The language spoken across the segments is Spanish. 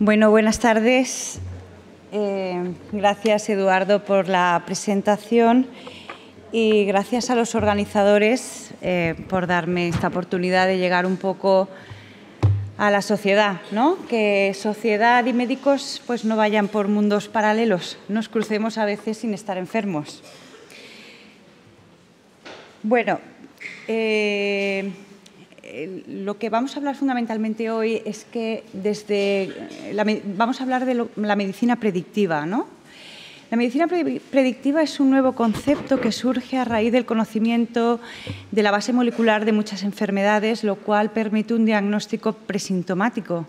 Bueno, buenas tardes. Eh, gracias, Eduardo, por la presentación y gracias a los organizadores eh, por darme esta oportunidad de llegar un poco a la sociedad, ¿no? Que sociedad y médicos pues no vayan por mundos paralelos, nos crucemos a veces sin estar enfermos. Bueno, eh, eh, lo que vamos a hablar fundamentalmente hoy es que desde eh, vamos a hablar de la medicina predictiva, ¿no? La medicina predictiva es un nuevo concepto que surge a raíz del conocimiento de la base molecular de muchas enfermedades, lo cual permite un diagnóstico presintomático.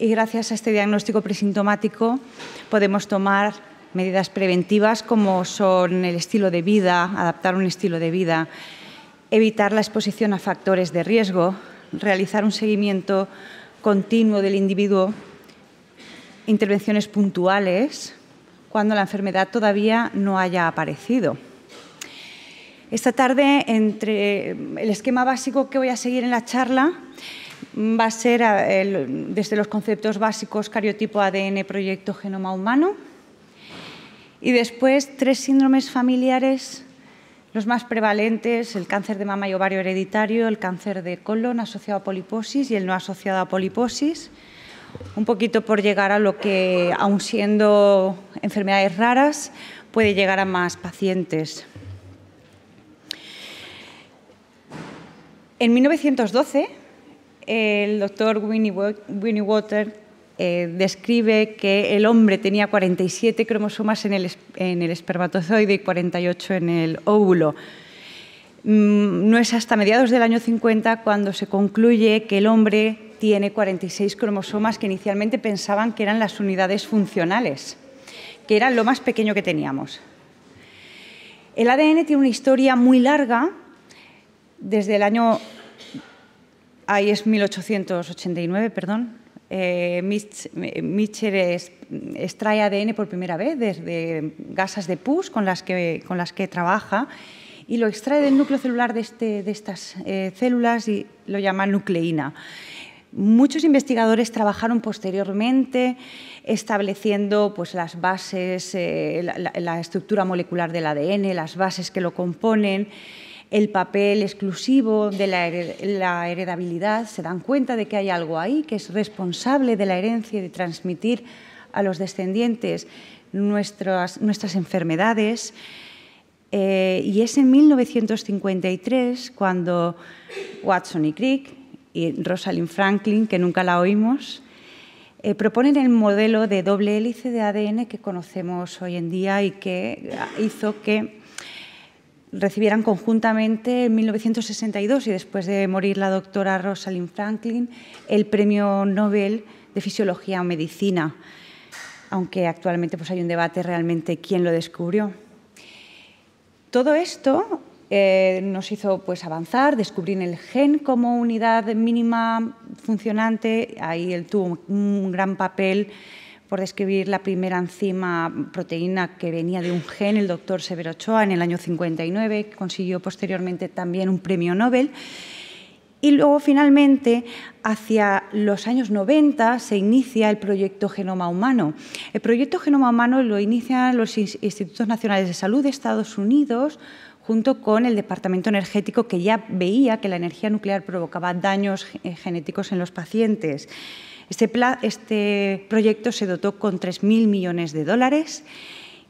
Y gracias a este diagnóstico presintomático podemos tomar medidas preventivas como son el estilo de vida, adaptar un estilo de vida evitar la exposición a factores de riesgo, realizar un seguimiento continuo del individuo, intervenciones puntuales cuando la enfermedad todavía no haya aparecido. Esta tarde, entre el esquema básico que voy a seguir en la charla mm, va a ser eh, desde los conceptos básicos cariotipo ADN proyecto genoma humano y después tres síndromes familiares los más prevalentes, el cáncer de mama y ovario hereditario, el cáncer de colon asociado a poliposis y el no asociado a poliposis. Un poquito por llegar a lo que, aun siendo enfermedades raras, puede llegar a más pacientes. En 1912, el doctor Winnie Water eh, describe que el hombre tenía 47 cromosomas en el, espermatozoide y 48 en el óvulo. Mm, no es hasta mediados del año 50 cuando se concluye que el hombre tiene 46 cromosomas que inicialmente pensaban que eran las unidades funcionales, que eran lo más pequeño que teníamos. El ADN tiene una historia muy larga, desde el año... Ahí es 1889, perdón, eh, extrae ADN por primera vez desde gasas de pus con las que, con las que trabaja y lo extrae del núcleo celular de, este, de estas eh, células y lo llama nucleína. Muchos investigadores trabajaron posteriormente estableciendo pues, las bases, eh, la, la estructura molecular del ADN, las bases que lo componen el papel exclusivo de la, heredabilidad, se dan cuenta de que hay algo ahí que es responsable de la herencia y de transmitir a los descendientes nuestras, nuestras enfermedades. Eh, y es en 1953 cuando Watson y Crick y Rosalind Franklin, que nunca la oímos, eh, proponen el modelo de doble hélice de ADN que conocemos hoy en día y que hizo que recibieran conjuntamente en 1962 y después de morir la doctora Rosalind Franklin el Premio Nobel de Fisiología o Medicina, aunque actualmente pues, hay un debate realmente quién lo descubrió. Todo esto eh, nos hizo pues, avanzar, descubrir el gen como unidad mínima funcionante, ahí él tuvo un gran papel por describir la primera enzima proteína que venía de un gen, el doctor Severo Ochoa, en el año 59, consiguió posteriormente también un premio Nobel. Y luego, finalmente, hacia los años 90 se inicia el proyecto Genoma Humano. El proyecto Genoma Humano lo inician los Institutos Nacionales de Salud de Estados Unidos junto con el Departamento Energético que ya veía que la energía nuclear provocaba daños eh, genéticos en los pacientes. Este, este, proyecto se dotó con 3.000 millones de dólares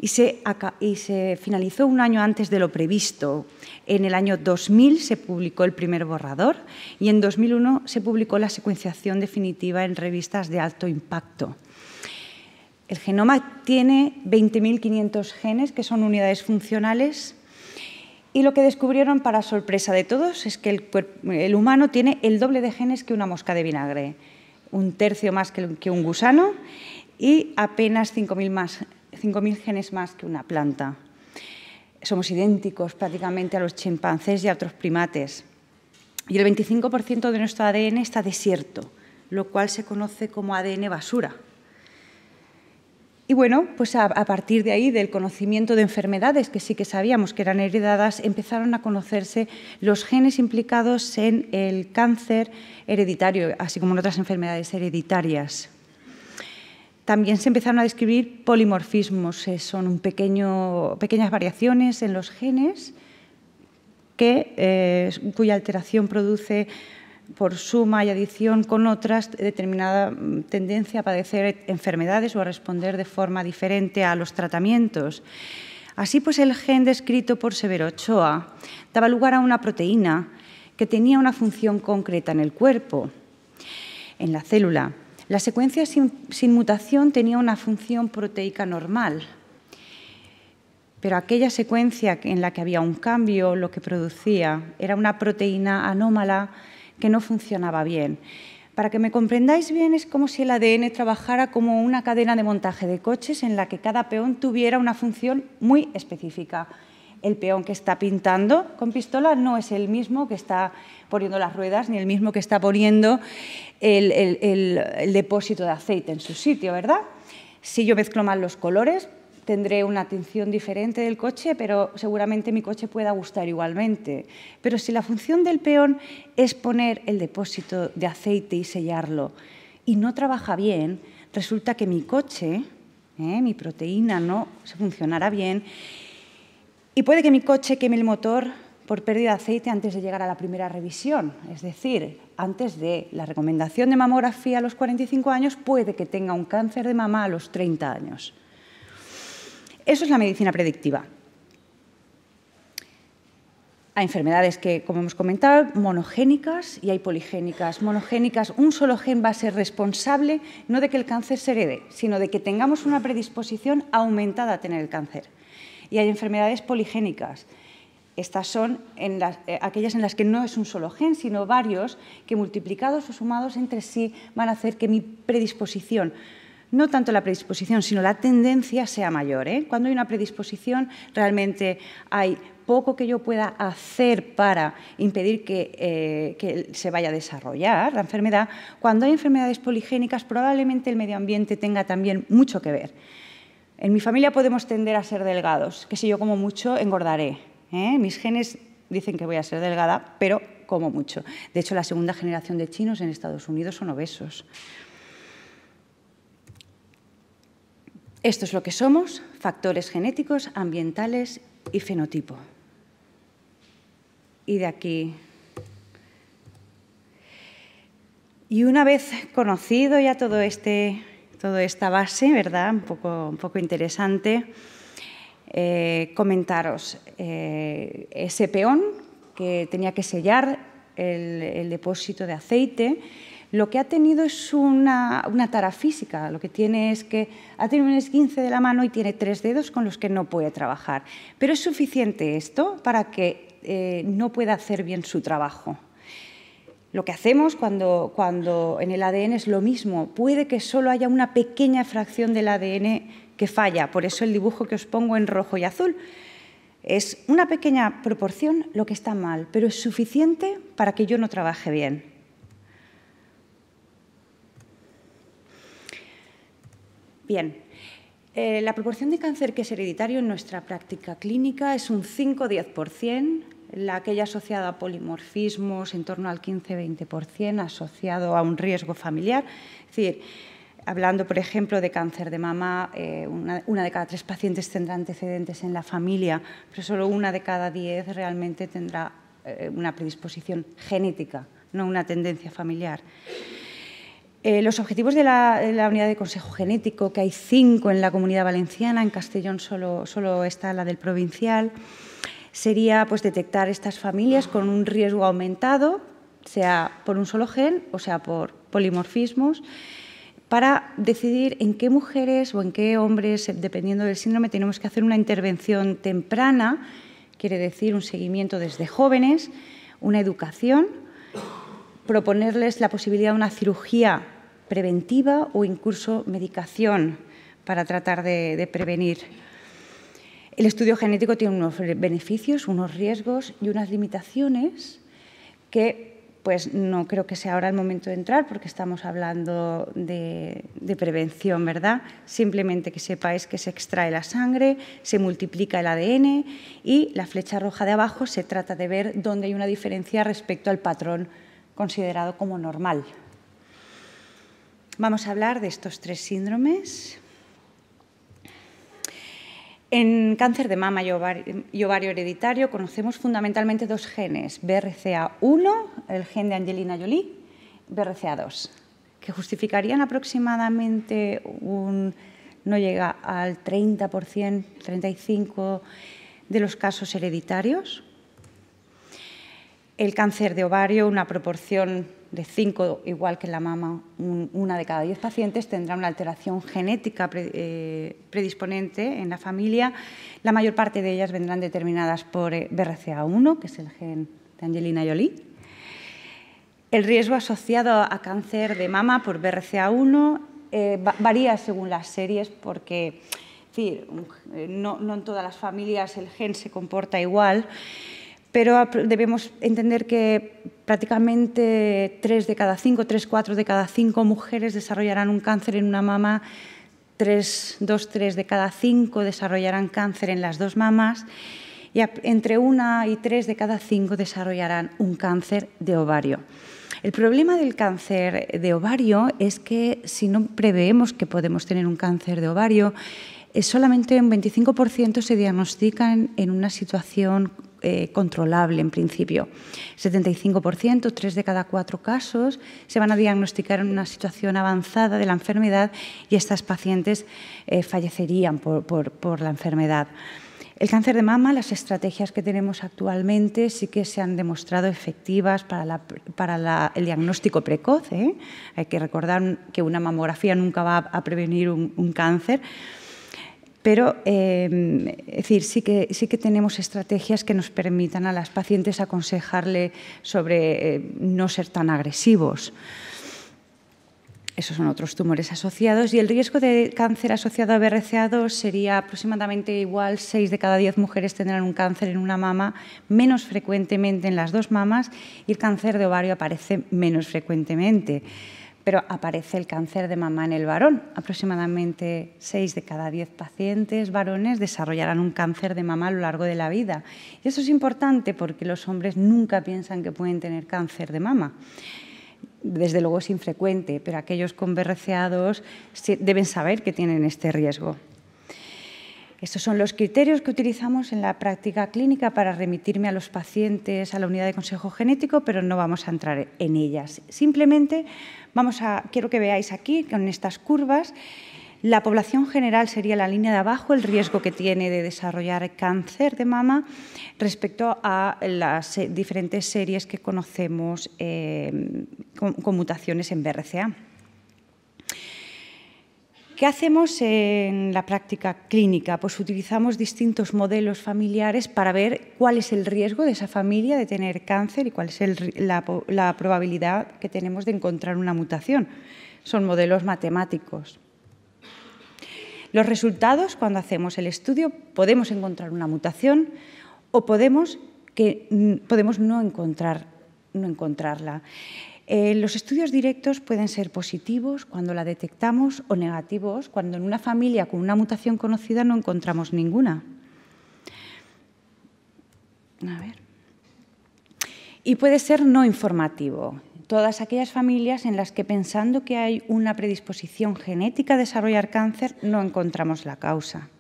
y se, finalizó un año antes de lo previsto. En el año 2000 se publicó el primer borrador y en 2001 se publicó la secuenciación definitiva en revistas de alto impacto. El genoma tiene 20.500 genes, que son unidades funcionales, y lo que descubrieron, para sorpresa de todos, es que el humano tiene el doble de genes que una mosca de vinagre un tercio más que, un gusano y apenas 5.000 genes más que una planta. Somos idénticos prácticamente a los chimpancés y a otros primates. Y el 25% de nuestro ADN está desierto, lo cual se conoce como ADN basura. Y bueno, pues a, partir de ahí, del conocimiento de enfermedades que sí que sabíamos que eran heredadas, empezaron a conocerse los genes implicados en el cáncer hereditario, así como en otras enfermedades hereditarias. También se empezaron a describir polimorfismos, eh, son pequeñas variaciones en los genes que, eh, cuya alteración produce por suma y adición con otras, determinada mm, tendencia a padecer enfermedades o a responder de forma diferente a los tratamientos. Así pues, el gen descrito por Severo Ochoa daba lugar a una proteína que tenía una función concreta en el cuerpo, en la célula. La secuencia sin mutación tenía una función proteica normal, pero aquella secuencia en la que había un cambio lo que producía era una proteína anómala que no funcionaba bien. Para que me comprendáis bien, es como si el ADN trabajara como una cadena de montaje de coches en la que cada peón tuviera una función muy específica. El peón que está pintando con pistola no es el mismo que está poniendo las ruedas, ni el mismo que está poniendo el, depósito de aceite en su sitio, ¿verdad? Si yo mezclo mal los colores, tendré una atención diferente del coche, pero seguramente mi coche pueda gustar igualmente. Pero si la función del peón es poner el depósito de aceite y sellarlo y no trabaja bien, resulta que mi coche, ¿eh? mi proteína, no se funcionará bien. Y puede que mi coche queme el motor por pérdida de aceite antes de llegar a la primera revisión. Es decir, antes de la recomendación de mamografía a los 45 años, puede que tenga un cáncer de mama a los 30 años. Eso es la medicina predictiva. Hay enfermedades que, como hemos comentado, monogénicas y hay poligénicas. Monogénicas, un solo gen va a ser responsable no de que el cáncer se herede, sino de que tengamos una predisposición aumentada a tener el cáncer. Y hay enfermedades poligénicas. Estas son eh, aquellas en las que no es un solo gen, sino varios que multiplicados o sumados entre sí van a hacer que mi predisposición no tanto la predisposición, sino la tendencia sea mayor. ¿eh? Cuando hay una predisposición, realmente hay poco que yo pueda hacer para impedir eh, que, se vaya a desarrollar la enfermedad. Cuando hay enfermedades poligénicas, probablemente el medio ambiente tenga también mucho que ver. En mi familia podemos tender a ser delgados, que si yo como mucho engordaré. ¿eh? Mis genes dicen que voy a ser delgada, pero como mucho. De hecho, la segunda generación de chinos en Estados Unidos son obesos. Esto es lo que somos, factores genéticos, ambientales y fenotipo. Y de aquí... Y una vez conocido ya todo este, toda esta base, ¿verdad? Un poco, un poco interesante, eh, comentaros eh, ese peón que tenía que sellar el depósito de aceite, lo que ha tenido es una, una, tara física, lo que tiene es que ha tenido un esguince de la mano y tiene tres dedos con los que no puede trabajar. Pero es suficiente esto para que eh, no pueda hacer bien su trabajo. Lo que hacemos cuando, cuando en el ADN es lo mismo, puede que solo haya una pequeña fracción del ADN que falla, por eso el dibujo que os pongo en rojo y azul, es una pequeña proporción lo que está mal, pero es suficiente para que yo no trabaje bien. Bien. Eh, la proporción de cáncer que es hereditario en nuestra práctica clínica es un 5-10%, la aquella asociada a polimorfismos en torno al 15-20%, asociado a un riesgo familiar. Es decir, hablando, por ejemplo, de cáncer de mama, eh, una, de cada tres pacientes tendrá antecedentes en la familia, pero solo una de cada diez realmente tendrá eh, una predisposición genética, no una tendencia familiar. Eh, los objetivos de la, unidad de consejo genético, que hay cinco en la comunidad valenciana, en Castellón solo, está la del provincial, sería pues, detectar estas familias con un riesgo aumentado, sea por un solo gen o sea por polimorfismos, para decidir en qué mujeres o en qué hombres, dependiendo del síndrome, tenemos que hacer una intervención temprana, quiere decir un seguimiento desde jóvenes, una educación proponerles la posibilidad de una cirugía preventiva o incluso medicación para tratar de, prevenir. El estudio genético tiene unos beneficios, unos riesgos y unas limitaciones que pues no creo que sea ahora el momento de entrar porque estamos hablando de, de, prevención, ¿verdad? Simplemente que sepáis que se extrae la sangre, se multiplica el ADN y la flecha roja de abajo se trata de ver dónde hay una diferencia respecto al patrón considerado como normal. Vamos a hablar de estos tres síndromes. En cáncer de mama y ovario hereditario conocemos fundamentalmente dos genes, BRCA1, el gen de Angelina Jolie, BRCA2, que justificarían aproximadamente un no llega al 30%, 35% de los casos hereditarios. El cáncer de ovario, una proporción de 5, igual que en la mama, una de cada 10 pacientes tendrá una alteración genética eh, predisponente en la familia. La mayor parte de ellas vendrán determinadas por eh, BRCA1, que es el gen de Angelina Jolie. El riesgo asociado a cáncer de mama por BRCA1 eh, varía según las series porque no, no en todas las familias el gen se comporta igual pero debemos entender que prácticamente tres de cada cinco, tres, cuatro de cada cinco mujeres desarrollarán un cáncer en una mama, 3, 2, de cada cinco desarrollarán cáncer en las dos mamas y entre una y tres de cada cinco desarrollarán un cáncer de ovario. El problema del cáncer de ovario es que si no preveemos que podemos tener un cáncer de ovario, solamente un 25% se diagnostican en una situación eh, controlable en principio. 75%, 3 de cada 4 casos, se van a diagnosticar en una situación avanzada de la enfermedad y estas pacientes eh, fallecerían por, la enfermedad. El cáncer de mama, las estrategias que tenemos actualmente sí que se han demostrado efectivas para, el diagnóstico precoz. ¿eh? Hay que recordar que una mamografía nunca va a prevenir un, un cáncer pero, em, es decir, sí que, sí que tenemos estrategias que nos permitan a las pacientes aconsejarle sobre eh, no ser tan agresivos. Esos son otros tumores asociados y el riesgo de cáncer asociado a BRCA2 sería aproximadamente igual, 6 de cada 10 mujeres tendrán un cáncer en una mama, menos frecuentemente en las dos mamas y el cáncer de ovario aparece menos frecuentemente pero aparece el cáncer de mama en el varón. Aproximadamente 6 de cada 10 pacientes varones desarrollarán un cáncer de mama a lo largo de la vida. Y eso es importante porque los hombres nunca piensan que pueden tener cáncer de mama. Desde luego es infrecuente, pero aquellos con brca deben saber que tienen este riesgo. Estos son los criterios que utilizamos en la práctica clínica para remitirme a los pacientes a la unidad de consejo genético, pero no vamos a entrar en ellas. Simplemente quiero que veáis aquí, con estas curvas, la población general sería la línea de abajo, el riesgo que tiene de desarrollar cáncer de mama respecto a las eh, diferentes series que conocemos eh, con mutaciones en BRCA. ¿Qué hacemos en la práctica clínica? Pues utilizamos distintos modelos familiares para ver cuál es el riesgo de esa familia de tener cáncer y cuál es la, probabilidad que tenemos de encontrar una mutación. Son modelos matemáticos. Los resultados, cuando hacemos el estudio, podemos encontrar una mutación o podemos, que, podemos no, encontrar, no encontrarla. Eh, los estudios directos pueden ser positivos cuando la detectamos o negativos cuando en una familia con una mutación conocida no encontramos ninguna. Y puede ser no informativo. Todas aquellas familias en las que pensando que hay una predisposición genética a desarrollar cáncer no encontramos la causa.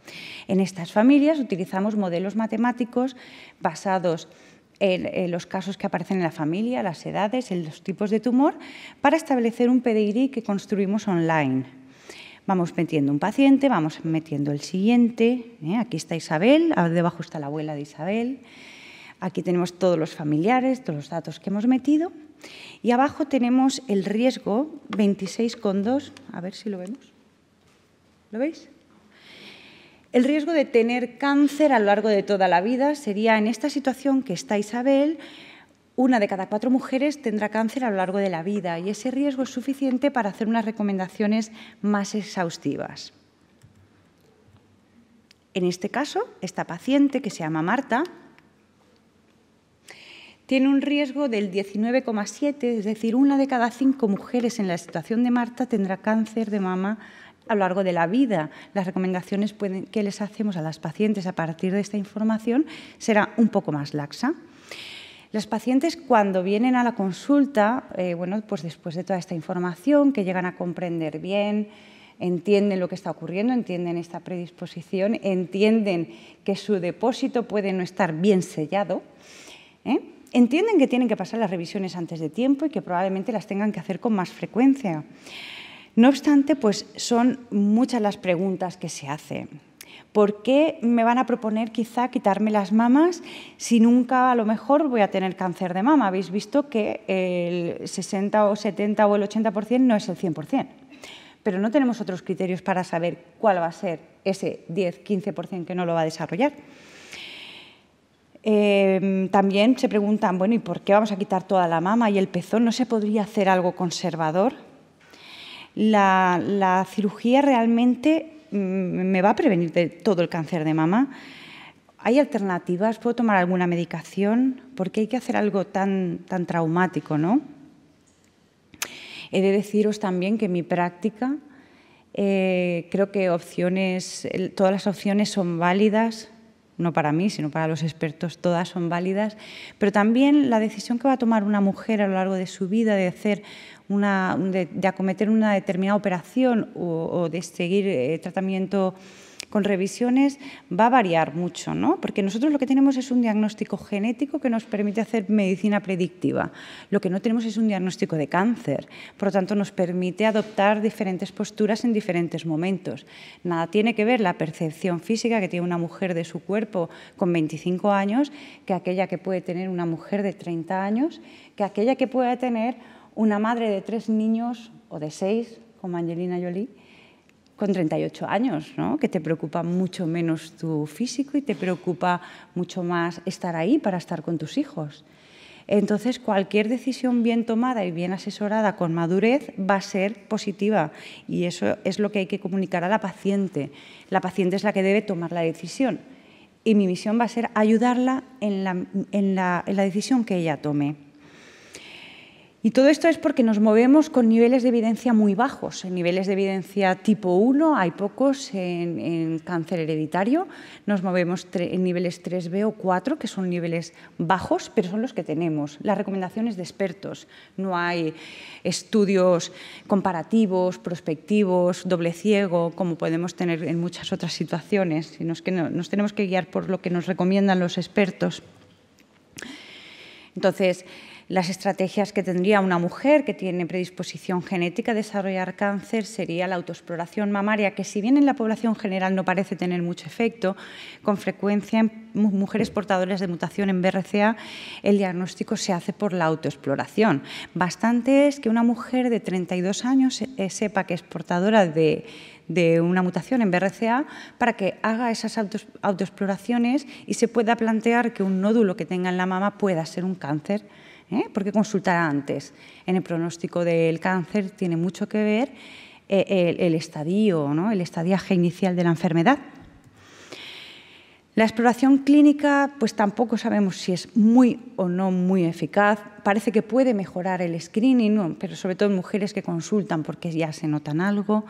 En estas familias utilizamos modelos matemáticos basados en eh, los casos que aparecen en la familia, las edades, los tipos de tumor, para establecer un PDI que construimos online vamos metiendo un paciente, vamos metiendo el siguiente. ¿eh? Aquí está Isabel, ah, debajo está la abuela de Isabel. Aquí tenemos todos los familiares, todos los datos que hemos metido. Y abajo tenemos el riesgo 26,2. A ver si lo vemos. ¿Lo veis? El riesgo de tener cáncer a lo largo de toda la vida sería en esta situación que está Isabel, una de cada cuatro mujeres tendrá cáncer a lo largo de la vida y ese riesgo es suficiente para hacer unas recomendaciones más exhaustivas. En este caso, esta paciente, que se llama Marta, tiene un riesgo del 19,7, es decir, una de cada cinco mujeres en la situación de Marta tendrá cáncer de mama a lo largo de la vida. Las recomendaciones que les hacemos a las pacientes a partir de esta información será un poco más laxa. Las pacientes cuando vienen a la consulta, eh, bueno, pues después de toda esta información que llegan a comprender bien, entienden lo que está ocurriendo, entienden esta predisposición, entienden que su depósito puede no estar bien sellado, ¿eh? entienden que tienen que pasar las revisiones antes de tiempo y que probablemente las tengan que hacer con más frecuencia. No obstante, pues son muchas las preguntas que se hacen. ¿Por qué me van a proponer quizá quitarme las mamas si nunca a lo mejor voy a tener cáncer de mama? Habéis visto que el 60 o 70 o el 80% no es el 100%. Pero no tenemos otros criterios para saber cuál va a ser ese 10-15% que no lo va a desarrollar. Em, también se preguntan, bueno, ¿y por qué vamos a quitar toda la mama y el pezón? ¿No se podría hacer algo conservador? la, cirugía realmente mm, me va a prevenir de todo el cáncer de mama. ¿Hay alternativas? ¿Puedo tomar alguna medicación? Porque hay que hacer algo tan, traumático, ¿no? He de deciros también que en mi práctica eh, creo que opciones, todas las opciones son válidas no para mí, sino para los expertos, todas son válidas, pero también la decisión que va a tomar una mujer a lo largo de su vida de hacer una, de, acometer una determinada operación o, de seguir eh, tratamiento con revisiones va a variar mucho, ¿no? Porque nosotros lo que tenemos es un diagnóstico genético que nos permite hacer medicina predictiva. Lo que no tenemos es un diagnóstico de cáncer, por lo tanto nos permite adoptar diferentes posturas en diferentes momentos. Nada tiene que ver la percepción física que tiene una mujer de su cuerpo con 25 años que aquella que puede tener una mujer de 30 años, que aquella que pueda tener una madre de tres niños o de seis, como Angelina Jolie, con 38 años, ¿no? que te preocupa mucho menos tu físico y te preocupa mucho más estar ahí para estar con tus hijos. Entonces, cualquier decisión bien tomada y bien asesorada con madurez va a ser positiva y eso es lo que hay que comunicar a la paciente. La paciente es la que debe tomar la decisión y mi misión va a ser ayudarla en la decisión que ella tome. Y todo esto es porque nos movemos con niveles de evidencia muy bajos. En niveles de evidencia tipo 1 hay pocos en, cáncer hereditario. Nos movemos en niveles 3B o 4, que son niveles bajos, pero son los que tenemos. Las recomendaciones de expertos. No hay estudios comparativos, prospectivos, doble ciego, como podemos tener en muchas otras situaciones, sino que nos tenemos que guiar por lo que nos recomiendan los expertos. Entonces, las estrategias que tendría una mujer que tiene predisposición genética a desarrollar cáncer sería la autoexploración mamaria, que si bien en la población general no parece tener mucho efecto, con frecuencia en mujeres portadoras de mutación en BRCA el diagnóstico se hace por la autoexploración. Bastante es que una mujer de 32 años eh, sepa que es portadora de una mutación en BRCA para que haga esas autoexploraciones y se pueda plantear que un nódulo que tenga en la mama pueda ser un cáncer. ¿eh? porque consultar antes. En el pronóstico del cáncer tiene mucho que ver eh, el, estadio, el estadiaje inicial de la enfermedad. La exploración clínica, pues tampoco sabemos si es muy o no muy eficaz. Parece que puede mejorar el screening, pero sobre todo mujeres que consultan porque ya se notan algo.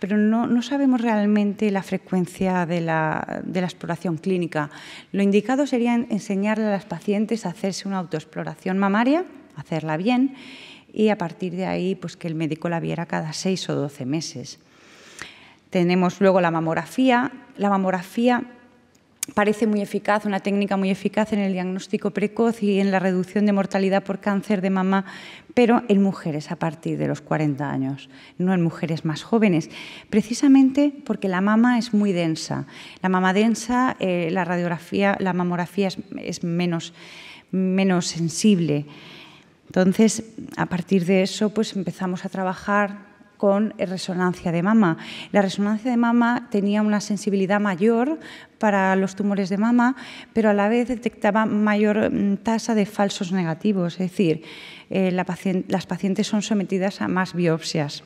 Pero no, sabemos realmente la frecuencia de la, exploración clínica. Lo indicado sería enseñarle a las pacientes a hacerse una autoexploración mamaria, hacerla bien, y a partir de ahí pues que el médico la viera cada seis o doce meses. Tenemos luego la mamografía. La mamografía parece muy eficaz, una técnica muy eficaz en el diagnóstico precoz y en la reducción de mortalidad por cáncer de mama, pero en mujeres a partir de los 40 años, no en mujeres más jóvenes, precisamente porque la mama es muy densa. La mama densa, eh, la radiografía, la mamografía es, menos, menos sensible. Entonces, a partir de eso, pues empezamos a trabajar con resonancia de mama. La resonancia de mama tenía una sensibilidad mayor para los tumores de mama, pero a la vez detectaba mayor mm, tasa de falsos negativos, es decir, eh, las pacientes son sometidas a más biopsias.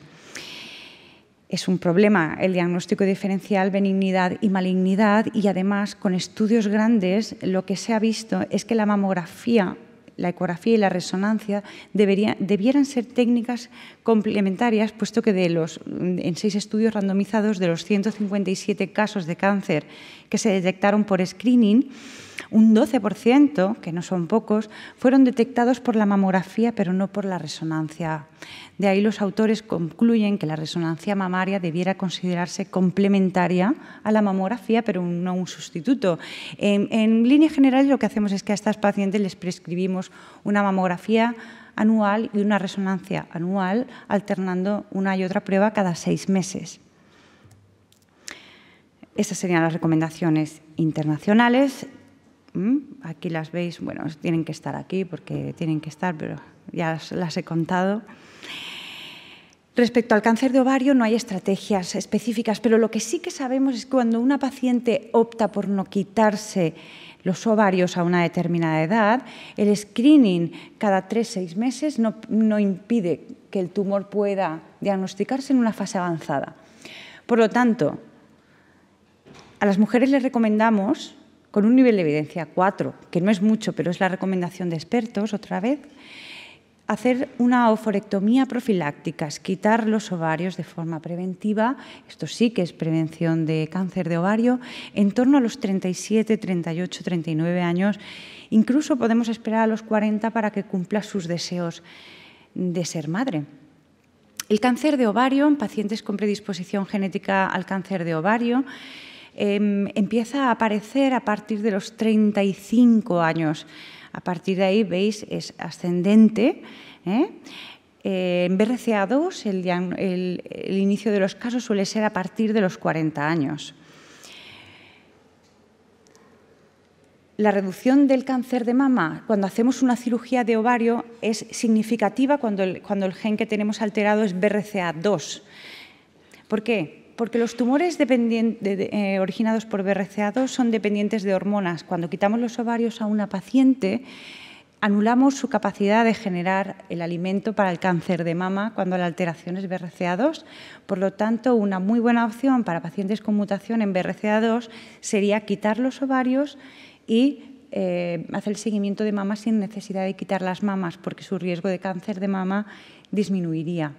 Es un problema el diagnóstico diferencial, benignidad y malignidad y además con estudios grandes lo que se ha visto es que la mamografía la ecografía y la resonancia deberían debieran ser técnicas complementarias, puesto que de los, en seis estudios randomizados de los 157 casos de cáncer que se detectaron por screening, un 12%, que no son pocos, fueron detectados por la mamografía, pero no por la resonancia. De ahí los autores concluyen que la resonancia mamaria debiera considerarse complementaria a la mamografía, pero no un sustituto. En, línea general, lo que hacemos es que a estas pacientes les prescribimos una mamografía anual y una resonancia anual, alternando una y otra prueba cada seis meses. Estas serían las recomendaciones internacionales. Mm, aquí las veis, bueno, tienen que estar aquí porque tienen que estar, pero ya las he contado. Respecto al cáncer de ovario no hay estrategias específicas, pero lo que sí que sabemos es que cuando una paciente opta por no quitarse los ovarios a una determinada edad, el screening cada 3 seis meses no, no, impide que el tumor pueda diagnosticarse en una fase avanzada. Por lo tanto, a las mujeres les recomendamos con un nivel de evidencia 4, que no es mucho, pero es la recomendación de expertos otra vez, hacer una oforectomía profiláctica, es quitar los ovarios de forma preventiva, esto sí que es prevención de cáncer de ovario, en torno a los 37, 38, 39 años, incluso podemos esperar a los 40 para que cumpla sus deseos de ser madre. El cáncer de ovario en pacientes con predisposición genética al cáncer de ovario Em, empieza a aparecer a partir de los 35 años. A partir de ahí, veis, es ascendente. ¿eh? Eh, en BRCA2 el, inicio de los casos suele ser a partir de los 40 años. La reducción del cáncer de mama cuando hacemos una cirugía de ovario es significativa cuando el, cuando el gen que tenemos alterado es BRCA2. ¿Por qué? porque los tumores eh, originados por BRCA2 son dependientes de hormonas. Cuando quitamos los ovarios a una paciente, anulamos su capacidad de generar el alimento para el cáncer de mama cuando la alteración es BRCA2. Por lo tanto, una muy buena opción para pacientes con mutación en BRCA2 sería quitar los ovarios y eh, hacer el seguimiento de mama sin necesidad de quitar las mamas, porque su riesgo de cáncer de mama disminuiría.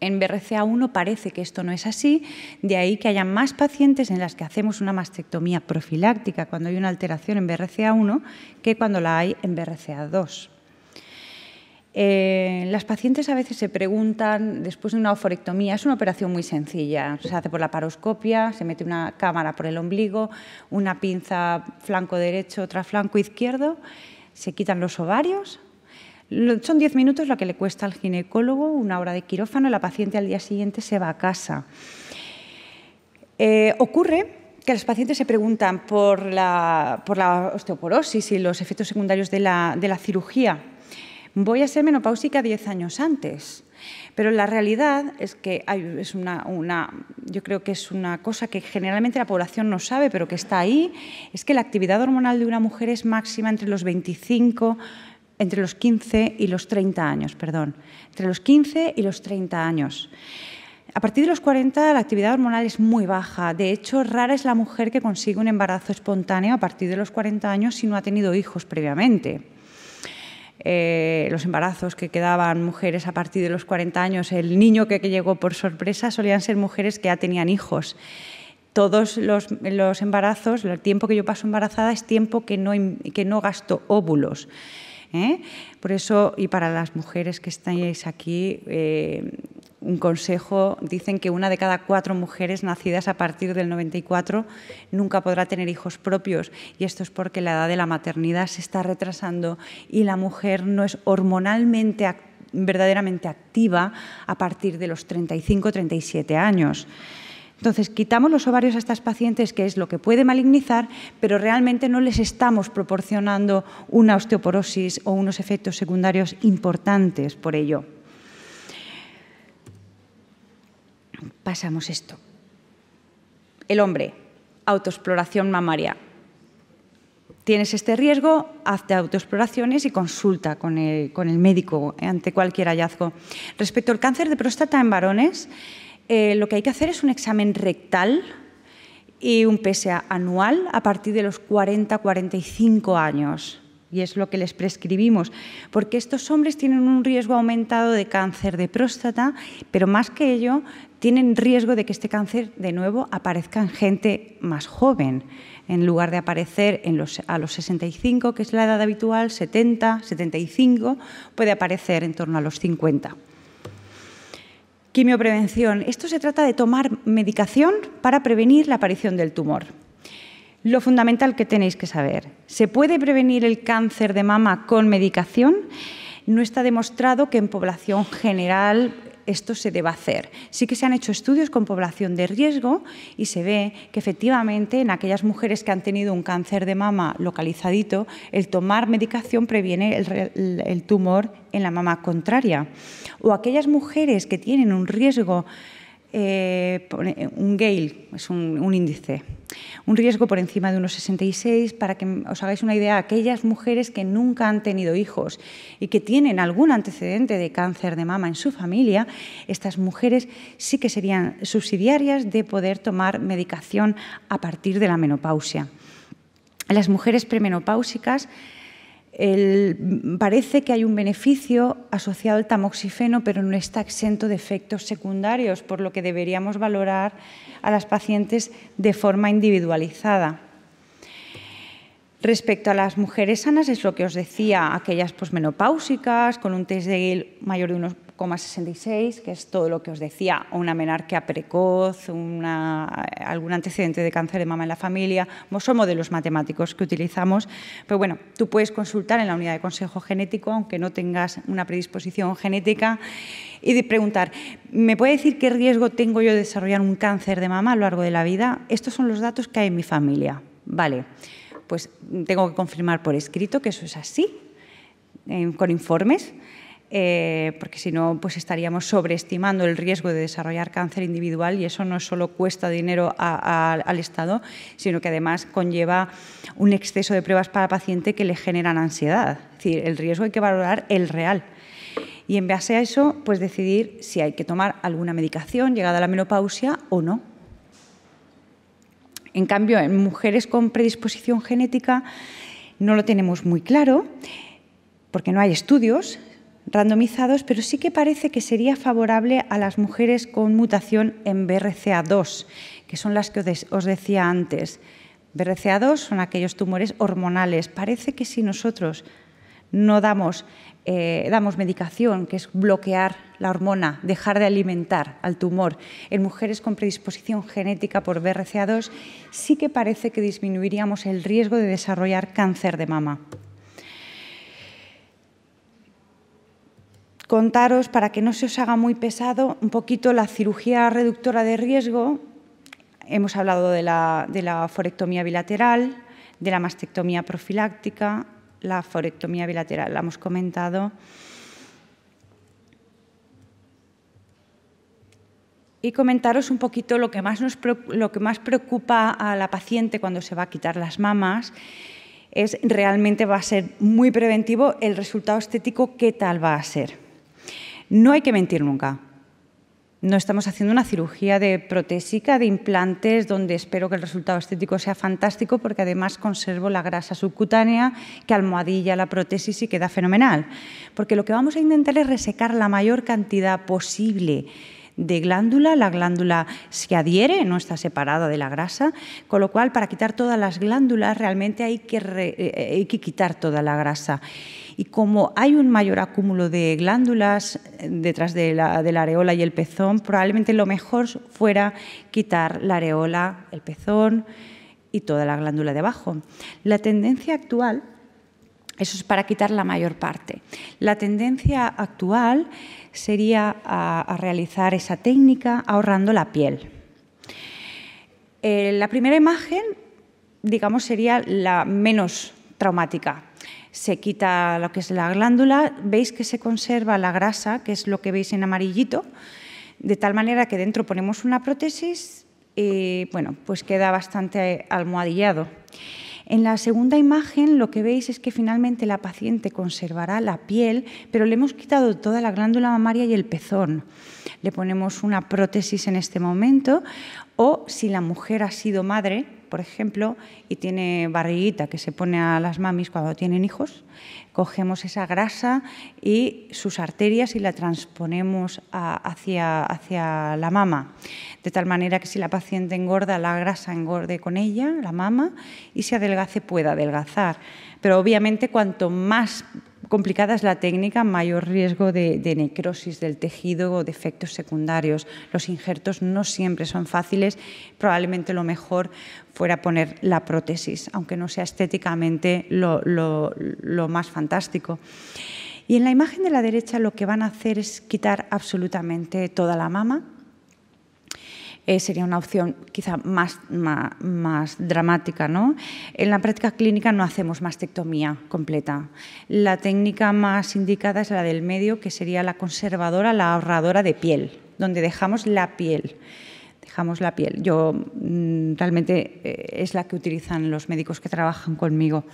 En BRCA1 parece que esto no es así, de ahí que haya más pacientes en las que hacemos una mastectomía profiláctica cuando hay una alteración en BRCA1 que cuando la hay en BRCA2. Eh, las pacientes a veces se preguntan, después de una oforectomía, es una operación muy sencilla, se hace por la paroscopia, se mete una cámara por el ombligo, una pinza flanco derecho, otra flanco izquierdo, se quitan los ovarios, son 10 minutos lo que le cuesta al ginecólogo, una hora de quirófano, la paciente al día siguiente se va a casa. Eh, ocurre que los pacientes se preguntan por la, osteoporosis y los efectos secundarios de la, cirugía. Voy a ser menopáusica 10 años antes. Pero la realidad es que es una, yo creo que es una cosa que generalmente la población no sabe, pero que está ahí, es que la actividad hormonal de una mujer es máxima entre los 25 entre los 15 y los 30 años, perdón, entre los 15 y los 30 años. A partir de los 40 la actividad hormonal es muy baja. De hecho, rara es la mujer que consigue un embarazo espontáneo a partir de los 40 años si no ha tenido hijos previamente. Eh, los embarazos que quedaban mujeres a partir de los 40 años, el niño que, llegó por sorpresa solían ser mujeres que ya tenían hijos. Todos los, embarazos, el tiempo que yo paso embarazada es tiempo que no, que no gasto óvulos. ¿eh? Por eso, y para las mujeres que estáis aquí, eh, un consejo, dicen que una de cada cuatro mujeres nacidas a partir del 94 nunca podrá tener hijos propios y esto es porque la edad de la maternidad se está retrasando y la mujer no es hormonalmente verdaderamente activa a partir de los 35-37 años. Entonces, quitamos los ovarios a estas pacientes, que es lo que puede malignizar, pero realmente no les estamos proporcionando una osteoporosis o unos efectos secundarios importantes por ello. Pasamos esto. El hombre, autoexploración mamaria. Tienes este riesgo, hazte autoexploraciones y consulta con el, con el médico ante cualquier hallazgo. Respecto al cáncer de próstata en varones, eh, lo que hay que hacer es un examen rectal y un PSA anual a partir de los 40-45 años. Y es lo que les prescribimos, porque estos hombres tienen un riesgo aumentado de cáncer de próstata, pero más que ello, tienen riesgo de que este cáncer de nuevo aparezca en gente más joven, en lugar de aparecer a los 65, que es la edad habitual, 70, 75, puede aparecer en torno a los 50. Quimioprevención. Esto se trata de tomar medicación para prevenir la aparición del tumor. Lo fundamental que tenéis que saber, ¿se puede prevenir el cáncer de mama con medicación? No está demostrado que en población general esto se debe hacer. Sí que se han hecho estudios con población de riesgo y se ve que efectivamente en aquellas mujeres que han tenido un cáncer de mama localizadito, el tomar medicación previene el, el tumor en la mama contraria. O aquellas mujeres que tienen un riesgo eh, eh, un Gale, es un, índice, un riesgo por encima de unos 66, para que os hagáis una idea, aquellas mujeres que nunca han tenido hijos y que tienen algún antecedente de cáncer de mama en su familia, estas mujeres sí que serían subsidiarias de poder tomar medicación a partir de la menopausia. Las mujeres premenopáusicas el, parece que hay un beneficio asociado al tamoxifeno, pero no está exento de efectos secundarios, por lo que deberíamos valorar a las pacientes de forma individualizada. Respecto a las mujeres sanas, es lo que os decía, aquellas posmenopáusicas, con un test de mayor de unos 0,66, que es todo lo que os decía, una menarquía precoz, algún antecedente de cáncer de mama en la familia, son modelos matemáticos que utilizamos, pero bueno, tú puedes consultar en la unidad de consejo genético, aunque no tengas una predisposición genética, y preguntar, ¿me puede decir qué riesgo tengo yo de desarrollar un cáncer de mama a lo largo de la vida? Estos son los datos que hay en mi familia. Vale, pues tengo que confirmar por escrito que eso es así, con informes eh, porque si no, pues estaríamos sobreestimando el riesgo de desarrollar cáncer individual y eso no solo cuesta dinero al Estado, sino que además conlleva un exceso de pruebas para paciente que le generan ansiedad. Es decir, el riesgo hay que valorar el real. Y en base a eso, pues decidir si hay que tomar alguna medicación llegada a la menopausia o no. En cambio, en mujeres con predisposición genética no lo tenemos muy claro porque no hay estudios randomizados, pero sí que parece que sería favorable a las mujeres con mutación en BRCA2, que son las que os decía antes. BRCA2 son aquellos tumores hormonales. Parece que si nosotros no damos, eh, damos medicación, que es bloquear la hormona, dejar de alimentar al tumor, en mujeres con predisposición genética por BRCA2, sí que parece que disminuiríamos el riesgo de desarrollar cáncer de mama. contaros, para que no se os haga muy pesado, un poquito la cirugía reductora de riesgo. Hemos hablado de la, forectomía bilateral, de la mastectomía profiláctica, la forectomía bilateral, la hemos comentado. y comentaros un poquito lo que, más lo que más preocupa a la paciente cuando se va a quitar las mamas. Es realmente va a ser muy preventivo el resultado estético, qué tal va a ser. No hay que mentir nunca. No estamos haciendo una cirugía de protésica, de implantes, donde espero que el resultado estético sea fantástico, porque además conservo la grasa subcutánea que almohadilla la prótesis y queda fenomenal. Porque lo que vamos a intentar es resecar la mayor cantidad posible de glándula. La glándula se adhiere, no está separada de la grasa, con lo cual para quitar todas las glándulas realmente hay que, eh, eh, hay que quitar toda la grasa. Y como hay un mayor acúmulo de glándulas eh, detrás de la, areola y el pezón, probablemente lo mejor fuera quitar la areola, el pezón y toda la glándula de abajo. La tendencia actual, eso es para quitar la mayor parte, la tendencia actual sería a, realizar esa técnica ahorrando la piel. Eh, la primera imagen, digamos, sería la menos traumática se quita lo que es la glándula, veis que se conserva la grasa, que es lo que veis en amarillito, de tal manera que dentro ponemos una prótesis y bueno, pues queda bastante almohadillado. En la segunda imagen lo que veis es que finalmente la paciente conservará la piel, pero le hemos quitado toda la glándula mamaria y el pezón. Le ponemos una prótesis en este momento o si la mujer ha sido madre, por ejemplo, y tiene barriguita que se pone a las mamis cuando tienen hijos, cogemos esa grasa y sus arterias y la transponemos hacia, hacia la mama, de tal manera que si la paciente engorda, la grasa engorde con ella, la mama, y si adelgace pueda adelgazar. Pero obviamente cuanto más complicada es la técnica, mayor riesgo de, necrosis del tejido o de efectos secundarios. Los injertos no siempre son fáciles. Probablemente lo mejor fuera poner la prótesis, aunque no sea estéticamente lo, lo más fantástico. Y en la imagen de la derecha lo que van a hacer es quitar absolutamente toda la mama, eh, sería una opción quizá más, más, dramática. ¿no? En la práctica clínica no hacemos mastectomía completa. La técnica más indicada es la del medio, que sería la conservadora, la ahorradora de piel, donde dejamos la piel dejamos la piel. Yo mm, realmente eh, es la que utilizan los médicos que trabajan conmigo.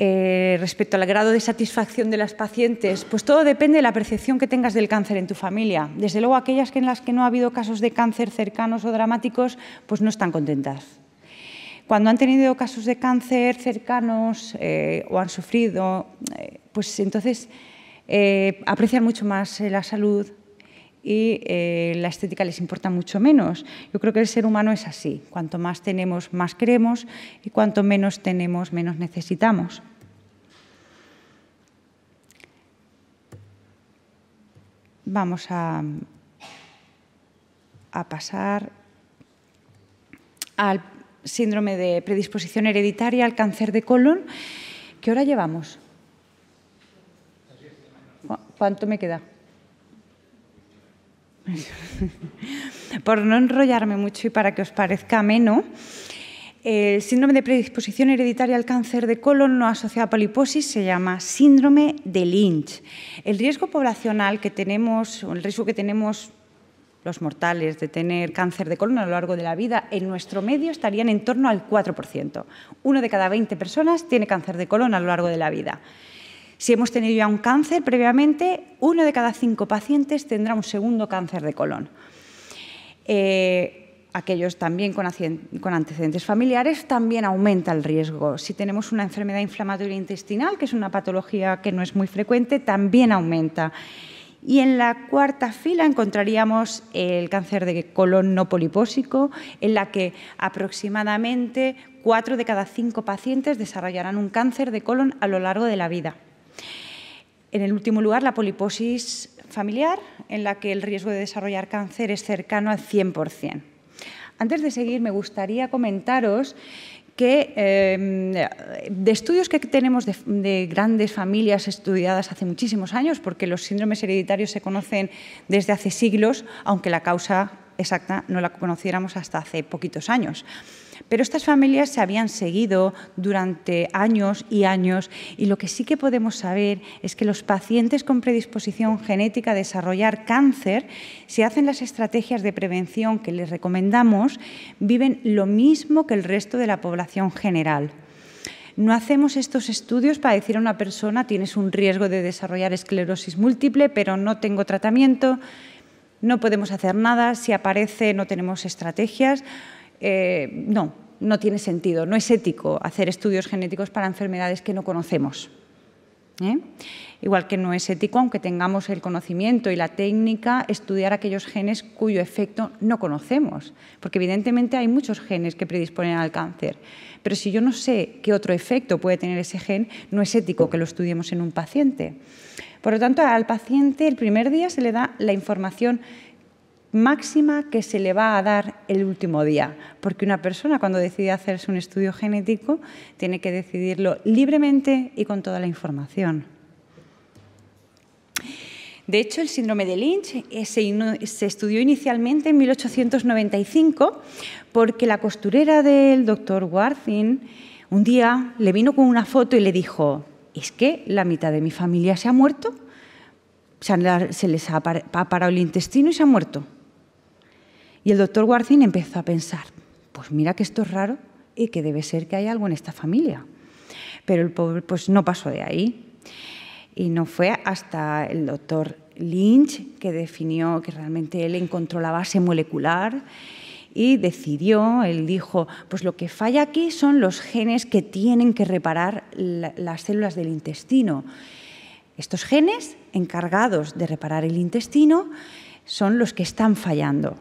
Eh, respecto al grado de satisfacción de las pacientes, pues todo depende de la percepción que tengas del cáncer en tu familia. Desde luego, aquellas que en las que no ha habido casos de cáncer cercanos o dramáticos, pues no están contentas. Cuando han tenido casos de cáncer cercanos eh, o han sufrido, eh, pues entonces aprecian mucho más la salud, y eh, la estética les importa mucho menos. Yo creo que el ser humano es así. Cuanto más tenemos, más queremos y cuanto menos tenemos, menos necesitamos. Vamos a, a pasar al síndrome de predisposición hereditaria al cáncer de colon. ¿Qué hora llevamos? ¿Cuánto me queda? Por no enrollarme mucho y para que os parezca ameno, el síndrome de predisposición hereditaria al cáncer de colon no asociado a poliposis se llama síndrome de Lynch. El riesgo poblacional que tenemos, o el riesgo que tenemos los mortales de tener cáncer de colon a lo largo de la vida en nuestro medio estarían en torno al 4%. Uno de cada 20 personas tiene cáncer de colon a lo largo de la vida. Si hemos tenido ya un cáncer previamente, uno de cada cinco pacientes tendrá un segundo cáncer de colon. Eh, aquellos también con, con, antecedentes familiares, también aumenta el riesgo. Si tenemos una enfermedad inflamatoria intestinal, que es una patología que no es muy frecuente, también aumenta. Y en la cuarta fila encontraríamos el cáncer de colon no polipósico, en la que aproximadamente cuatro de cada cinco pacientes desarrollarán un cáncer de colon a lo largo de la vida. En el último lugar, la poliposis familiar, en la que el riesgo de desarrollar cáncer es cercano al 100%. Antes de seguir, me gustaría comentaros que em, de estudios que tenemos de, grandes familias estudiadas hace muchísimos años, porque los síndromes hereditarios se conocen desde hace siglos, aunque la causa exacta no la conociéramos hasta hace poquitos años. Pero estas familias se habían seguido durante años y años y lo que sí que podemos saber es que los pacientes con predisposición genética a desarrollar cáncer, si hacen las estrategias de prevención que les recomendamos, viven lo mismo que el resto de la población general. No hacemos estos estudios para decir a una persona tienes un riesgo de desarrollar esclerosis múltiple, pero no tengo tratamiento, no podemos hacer nada, si aparece no tenemos estrategias. Eh, no, no tiene sentido, no es ético hacer estudios genéticos para enfermedades que no conocemos. ¿eh? Igual que no es ético, aunque tengamos el conocimiento y la técnica, estudiar aquellos genes cuyo efecto no conocemos, porque evidentemente hay muchos genes que predisponen al cáncer, pero si yo no sé qué otro efecto puede tener ese gen, no es ético que lo estudiemos en un paciente. Por lo tanto, al paciente el primer día se le da la información máxima que se le va a dar el último día, porque una persona cuando decide hacerse un estudio genético tiene que decidirlo libremente y con toda la información. De hecho, el síndrome de Lynch eh, se, estudió inicialmente en 1895 porque la costurera del doctor Warthin un día le vino con una foto y le dijo, es que la mitad de mi familia se ha muerto, se les ha parado el intestino y se ha muerto. Y el doctor Warcin empezó a pensar, pues mira que esto es raro y que debe ser que hay algo en esta familia. Pero el pobre pues no pasó de ahí. Y no fue hasta el doctor Lynch que definió que realmente él encontró la base molecular y decidió, él dijo, pues lo que falla aquí son los genes que tienen que reparar las células del intestino. Estos genes encargados de reparar el intestino son los que están fallando.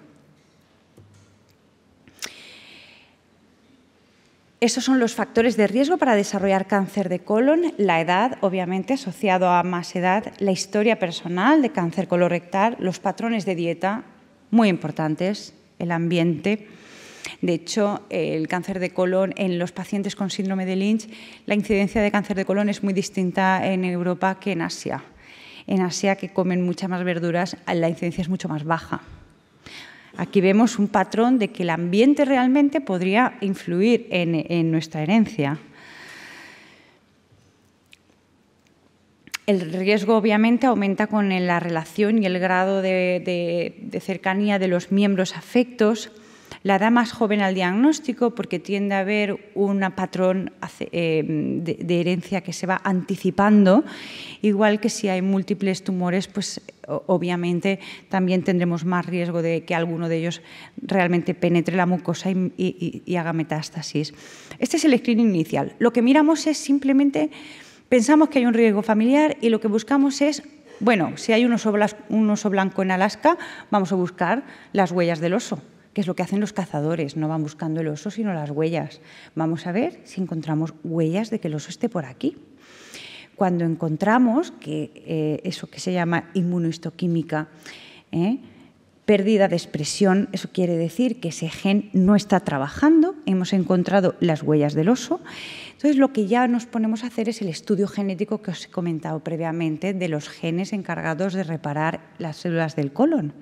Esos son los factores de riesgo para desarrollar cáncer de colon, la edad, obviamente, asociado a más edad, la historia personal de cáncer colorectal, los patrones de dieta, muy importantes, el ambiente. De hecho, el cáncer de colon en los pacientes con síndrome de Lynch, la incidencia de cáncer de colon es muy distinta en Europa que en Asia. En Asia, que comen muchas más verduras, la incidencia es mucho más baja. Aquí vemos un patrón de que el ambiente realmente podría influir en, nuestra herencia. El riesgo obviamente aumenta con la relación y el grado de, de cercanía de los miembros afectos la da más joven al diagnóstico porque tiende a haber un patrón eh, de herencia que se va anticipando, igual que si hay múltiples tumores, pues obviamente también tendremos más riesgo de que alguno de ellos realmente penetre la mucosa y, y haga metástasis. Este es el screening inicial. Lo que miramos es simplemente, pensamos que hay un riesgo familiar y lo que buscamos es bueno, si hay un oso, blanco en Alaska, vamos a buscar las huellas del oso que es lo que hacen los cazadores, no van buscando el oso, sino las huellas. Vamos a ver si encontramos huellas de que el oso esté por aquí. Cuando encontramos que eh, eso que se llama inmunohistoquímica, ¿eh? pérdida de expresión, eso quiere decir que ese gen no está trabajando, hemos encontrado las huellas del oso. Entonces, lo que ya nos ponemos a hacer es el estudio genético que os he comentado previamente de los genes encargados de reparar las células del colon.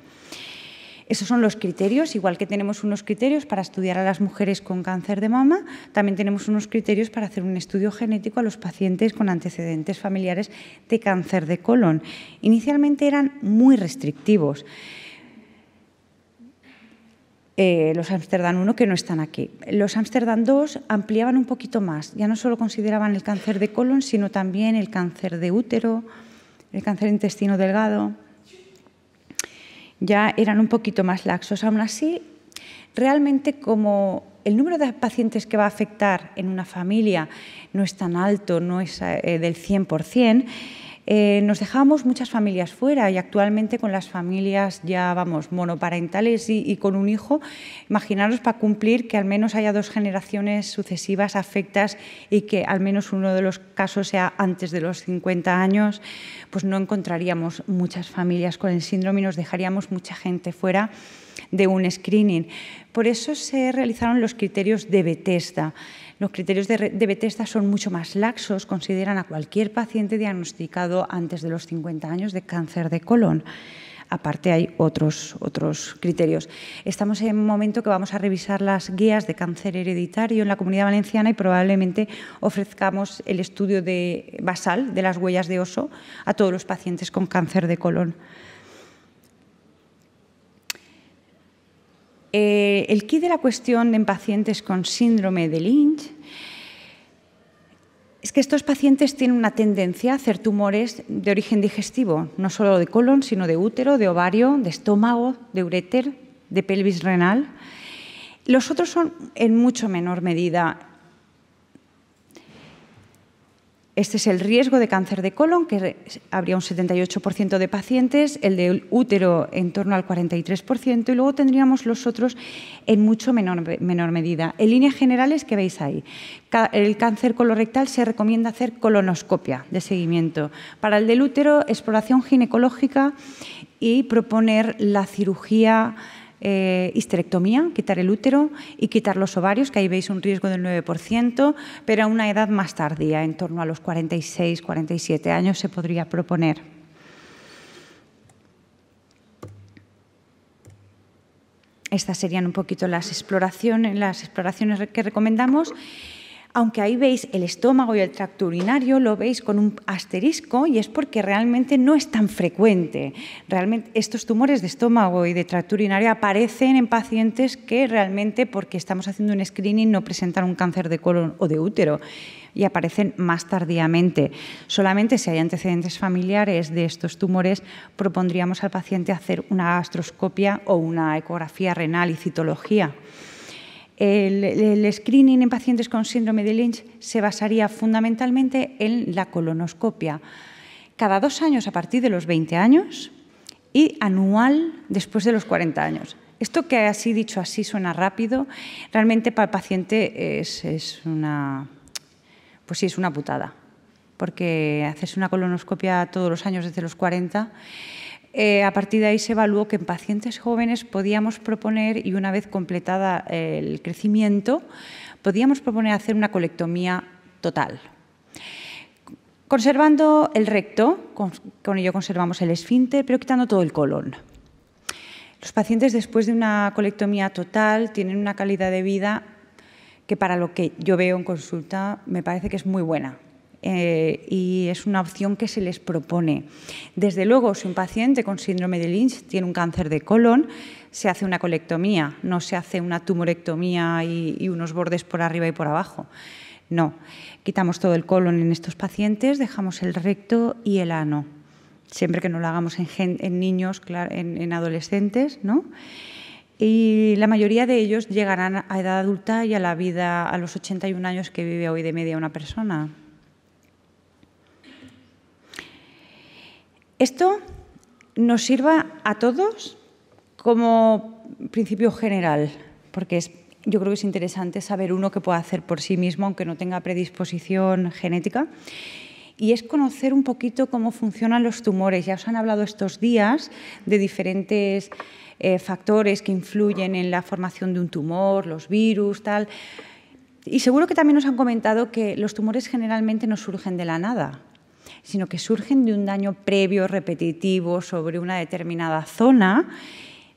Esos son los criterios, igual que tenemos unos criterios para estudiar a las mujeres con cáncer de mama, también tenemos unos criterios para hacer un estudio genético a los pacientes con antecedentes familiares de cáncer de colon. Inicialmente eran muy restrictivos. Eh, los Amsterdam 1 que no están aquí. Los Amsterdam 2 ampliaban un poquito más, ya no solo consideraban el cáncer de colon, sino también el cáncer de útero, el cáncer de intestino delgado, ya eran un poquito más laxos. Aún así, realmente como el número de pacientes que va a afectar en una familia no es tan alto, no es eh, del 100%, eh, nos dejábamos muchas familias fuera y actualmente con las familias ya, vamos, monoparentales y, con un hijo, imaginaros para cumplir que al menos haya dos generaciones sucesivas afectas y que al menos uno de los casos sea antes de los 50 años, pues no encontraríamos muchas familias con el síndrome y nos dejaríamos mucha gente fuera de un screening. Por eso se realizaron los criterios de Bethesda. Los criterios de, Bethesda son mucho más laxos, consideran a cualquier paciente diagnosticado antes de los 50 años de cáncer de colon aparte hay otros, otros criterios. Estamos en un momento que vamos a revisar las guías de cáncer hereditario en la comunidad valenciana y probablemente ofrezcamos el estudio de basal de las huellas de oso a todos los pacientes con cáncer de colon. Eh, el quid de la cuestión en pacientes con síndrome de Lynch es que estos pacientes tienen una tendencia a hacer tumores de origen digestivo, no solo de colon, sino de útero, de ovario, de estómago, de ureter, de pelvis renal. Los otros son en mucho menor medida este es el riesgo de cáncer de colon, que habría un 78% de pacientes, el del útero en torno al 43%, y luego tendríamos los otros en mucho menor, menor medida. En líneas generales, que veis ahí? El cáncer colorectal se recomienda hacer colonoscopia de seguimiento. Para el del útero, exploración ginecológica y proponer la cirugía eh, histerectomía, quitar el útero y quitar los ovarios, que ahí veis un riesgo del 9%, pero a una edad más tardía, en torno a los 46, 47 años, se podría proponer. Estas serían un poquito las las exploraciones que recomendamos aunque ahí veis el estómago y el tracto urinario, lo veis con un asterisco y es porque realmente no es tan frecuente. Realmente estos tumores de estómago y de tracto urinario aparecen en pacientes que realmente porque estamos haciendo un screening no presentan un cáncer de colon o de útero y aparecen más tardíamente. Solamente si hay antecedentes familiares de estos tumores, propondríamos al paciente hacer una gastroscopia o una ecografía renal y citología. El, screening en pacientes con síndrome de Lynch se basaría fundamentalmente en la colonoscopia, cada dos años a partir de los 20 años y anual después de los 40 años. Esto que así dicho así suena rápido, realmente para el paciente es, una, pues sí, es una putada, porque haces una colonoscopia todos los años desde los 40 eh, a partir de ahí se evaluó que en pacientes jóvenes podíamos proponer, y una vez completada el crecimiento, podíamos proponer hacer una colectomía total. Conservando el recto, con, ello conservamos el esfínter, pero quitando todo el colon. Los pacientes después de una colectomía total tienen una calidad de vida que para lo que yo veo en consulta me parece que es muy buena, eh, y es una opción que se les propone. Desde luego, si un paciente con síndrome de Lynch tiene un cáncer de colon, se hace una colectomía, no se hace una tumorectomía y, unos bordes por arriba y por abajo. No, quitamos todo el colon en estos pacientes, dejamos el recto y el ano, siempre que no lo hagamos en, niños, en, en adolescentes, ¿no? y la mayoría de ellos llegarán a edad adulta y a la vida a los 81 años que vive hoy de media una persona. Esto nos sirva a todos como principio general, porque yo creo que es interesante saber uno que puede hacer por sí mismo, aunque no tenga predisposición genética. Y es conocer un poquito cómo funcionan los tumores. Ya os han hablado estos días de diferentes eh, factores que influyen en la formación de un tumor, los virus, tal. Y seguro que también nos han comentado que los tumores generalmente no surgen de la nada sino que surgen de un daño previo, repetitivo, sobre una determinada zona.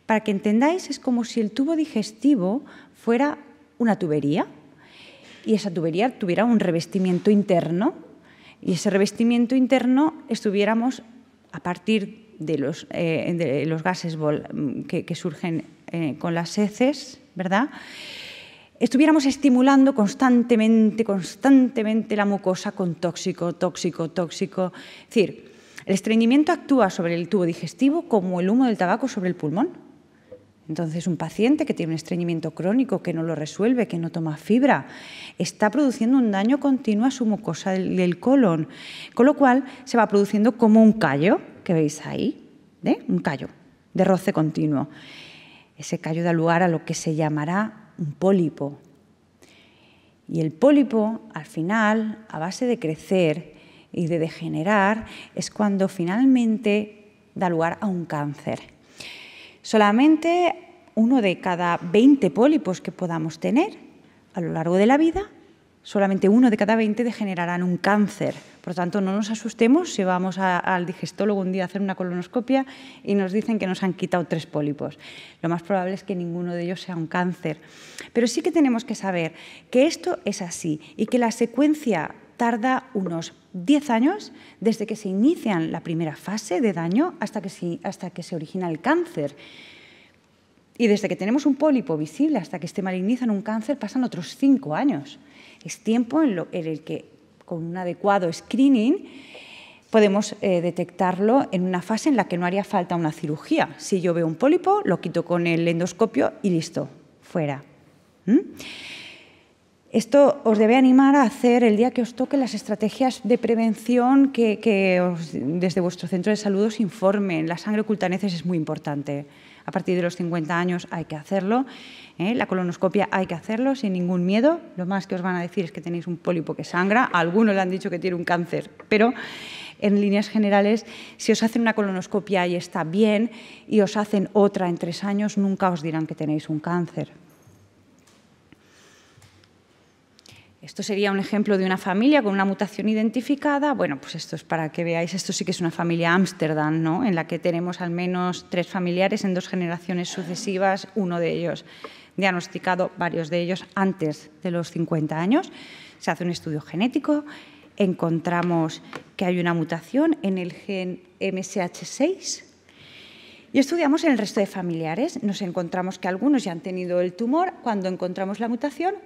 Para que entendáis, es como si el tubo digestivo fuera una tubería y esa tubería tuviera un revestimiento interno y ese revestimiento interno estuviéramos a partir de los, eh, gases que, surgen eh, con las heces, ¿verdad? estuviéramos estimulando constantemente, constantemente la mucosa con tóxico, tóxico, tóxico. Es decir, el estreñimiento actúa sobre el tubo digestivo como el humo del tabaco sobre el pulmón. Entonces, un paciente que tiene un estreñimiento crónico, que no lo resuelve, que no toma fibra, está produciendo un daño continuo a su mucosa del, colon, con lo cual se va produciendo como un callo, que veis ahí, ¿eh? un callo de roce continuo. Ese callo da lugar a lo que se llamará un pólipo. Y el pólipo, al final, a base de crecer y de degenerar, es cuando finalmente da lugar a un cáncer. Solamente uno de cada 20 pólipos que podamos tener a lo largo de la vida solamente uno de cada 20 degenerarán un cáncer. Por lo tanto, no nos asustemos si vamos al digestólogo un día a hacer una colonoscopia y nos dicen que nos han quitado tres pólipos. Lo más probable es que ninguno de ellos sea un cáncer. Pero sí que tenemos que saber que esto es así y que la secuencia tarda unos 10 años desde que se inicia la primera fase de daño hasta que se, hasta que se origina el cáncer. Y desde que tenemos un pólipo visible hasta que esté en un cáncer pasan otros 5 años. Es tiempo en, el que con un adecuado screening podemos eh, detectarlo en una fase en la que no haría falta una cirugía. Si yo veo un pólipo, lo quito con el endoscopio y listo, fuera. ¿Mm? Esto os debe animar a hacer el día que os toque las estrategias de prevención que, desde vuestro centro de salud os informen. La sangre ocultaneces es muy importante a partir de los 50 años hay que hacerlo. ¿eh? La colonoscopia hay que hacerlo sin ningún miedo. Lo más que os van a decir es que tenéis un pólipo que sangra. algunos le han dicho que tiene un cáncer, pero en líneas generales, si os hacen una colonoscopia y está bien y os hacen otra en tres años, nunca os dirán que tenéis un cáncer. Esto sería un ejemplo de una familia con una mutación identificada. Bueno, pues esto es para que veáis, esto sí que es una familia Ámsterdam, en la que tenemos al menos tres familiares en dos generaciones sucesivas, uno de ellos diagnosticado, varios de ellos antes de los 50 años. Se hace un estudio genético, encontramos que hay una mutación en el gen MSH6, y estudiamos en el resto de familiares. Nos encontramos que algunos ya han tenido el tumor cuando encontramos la mutación,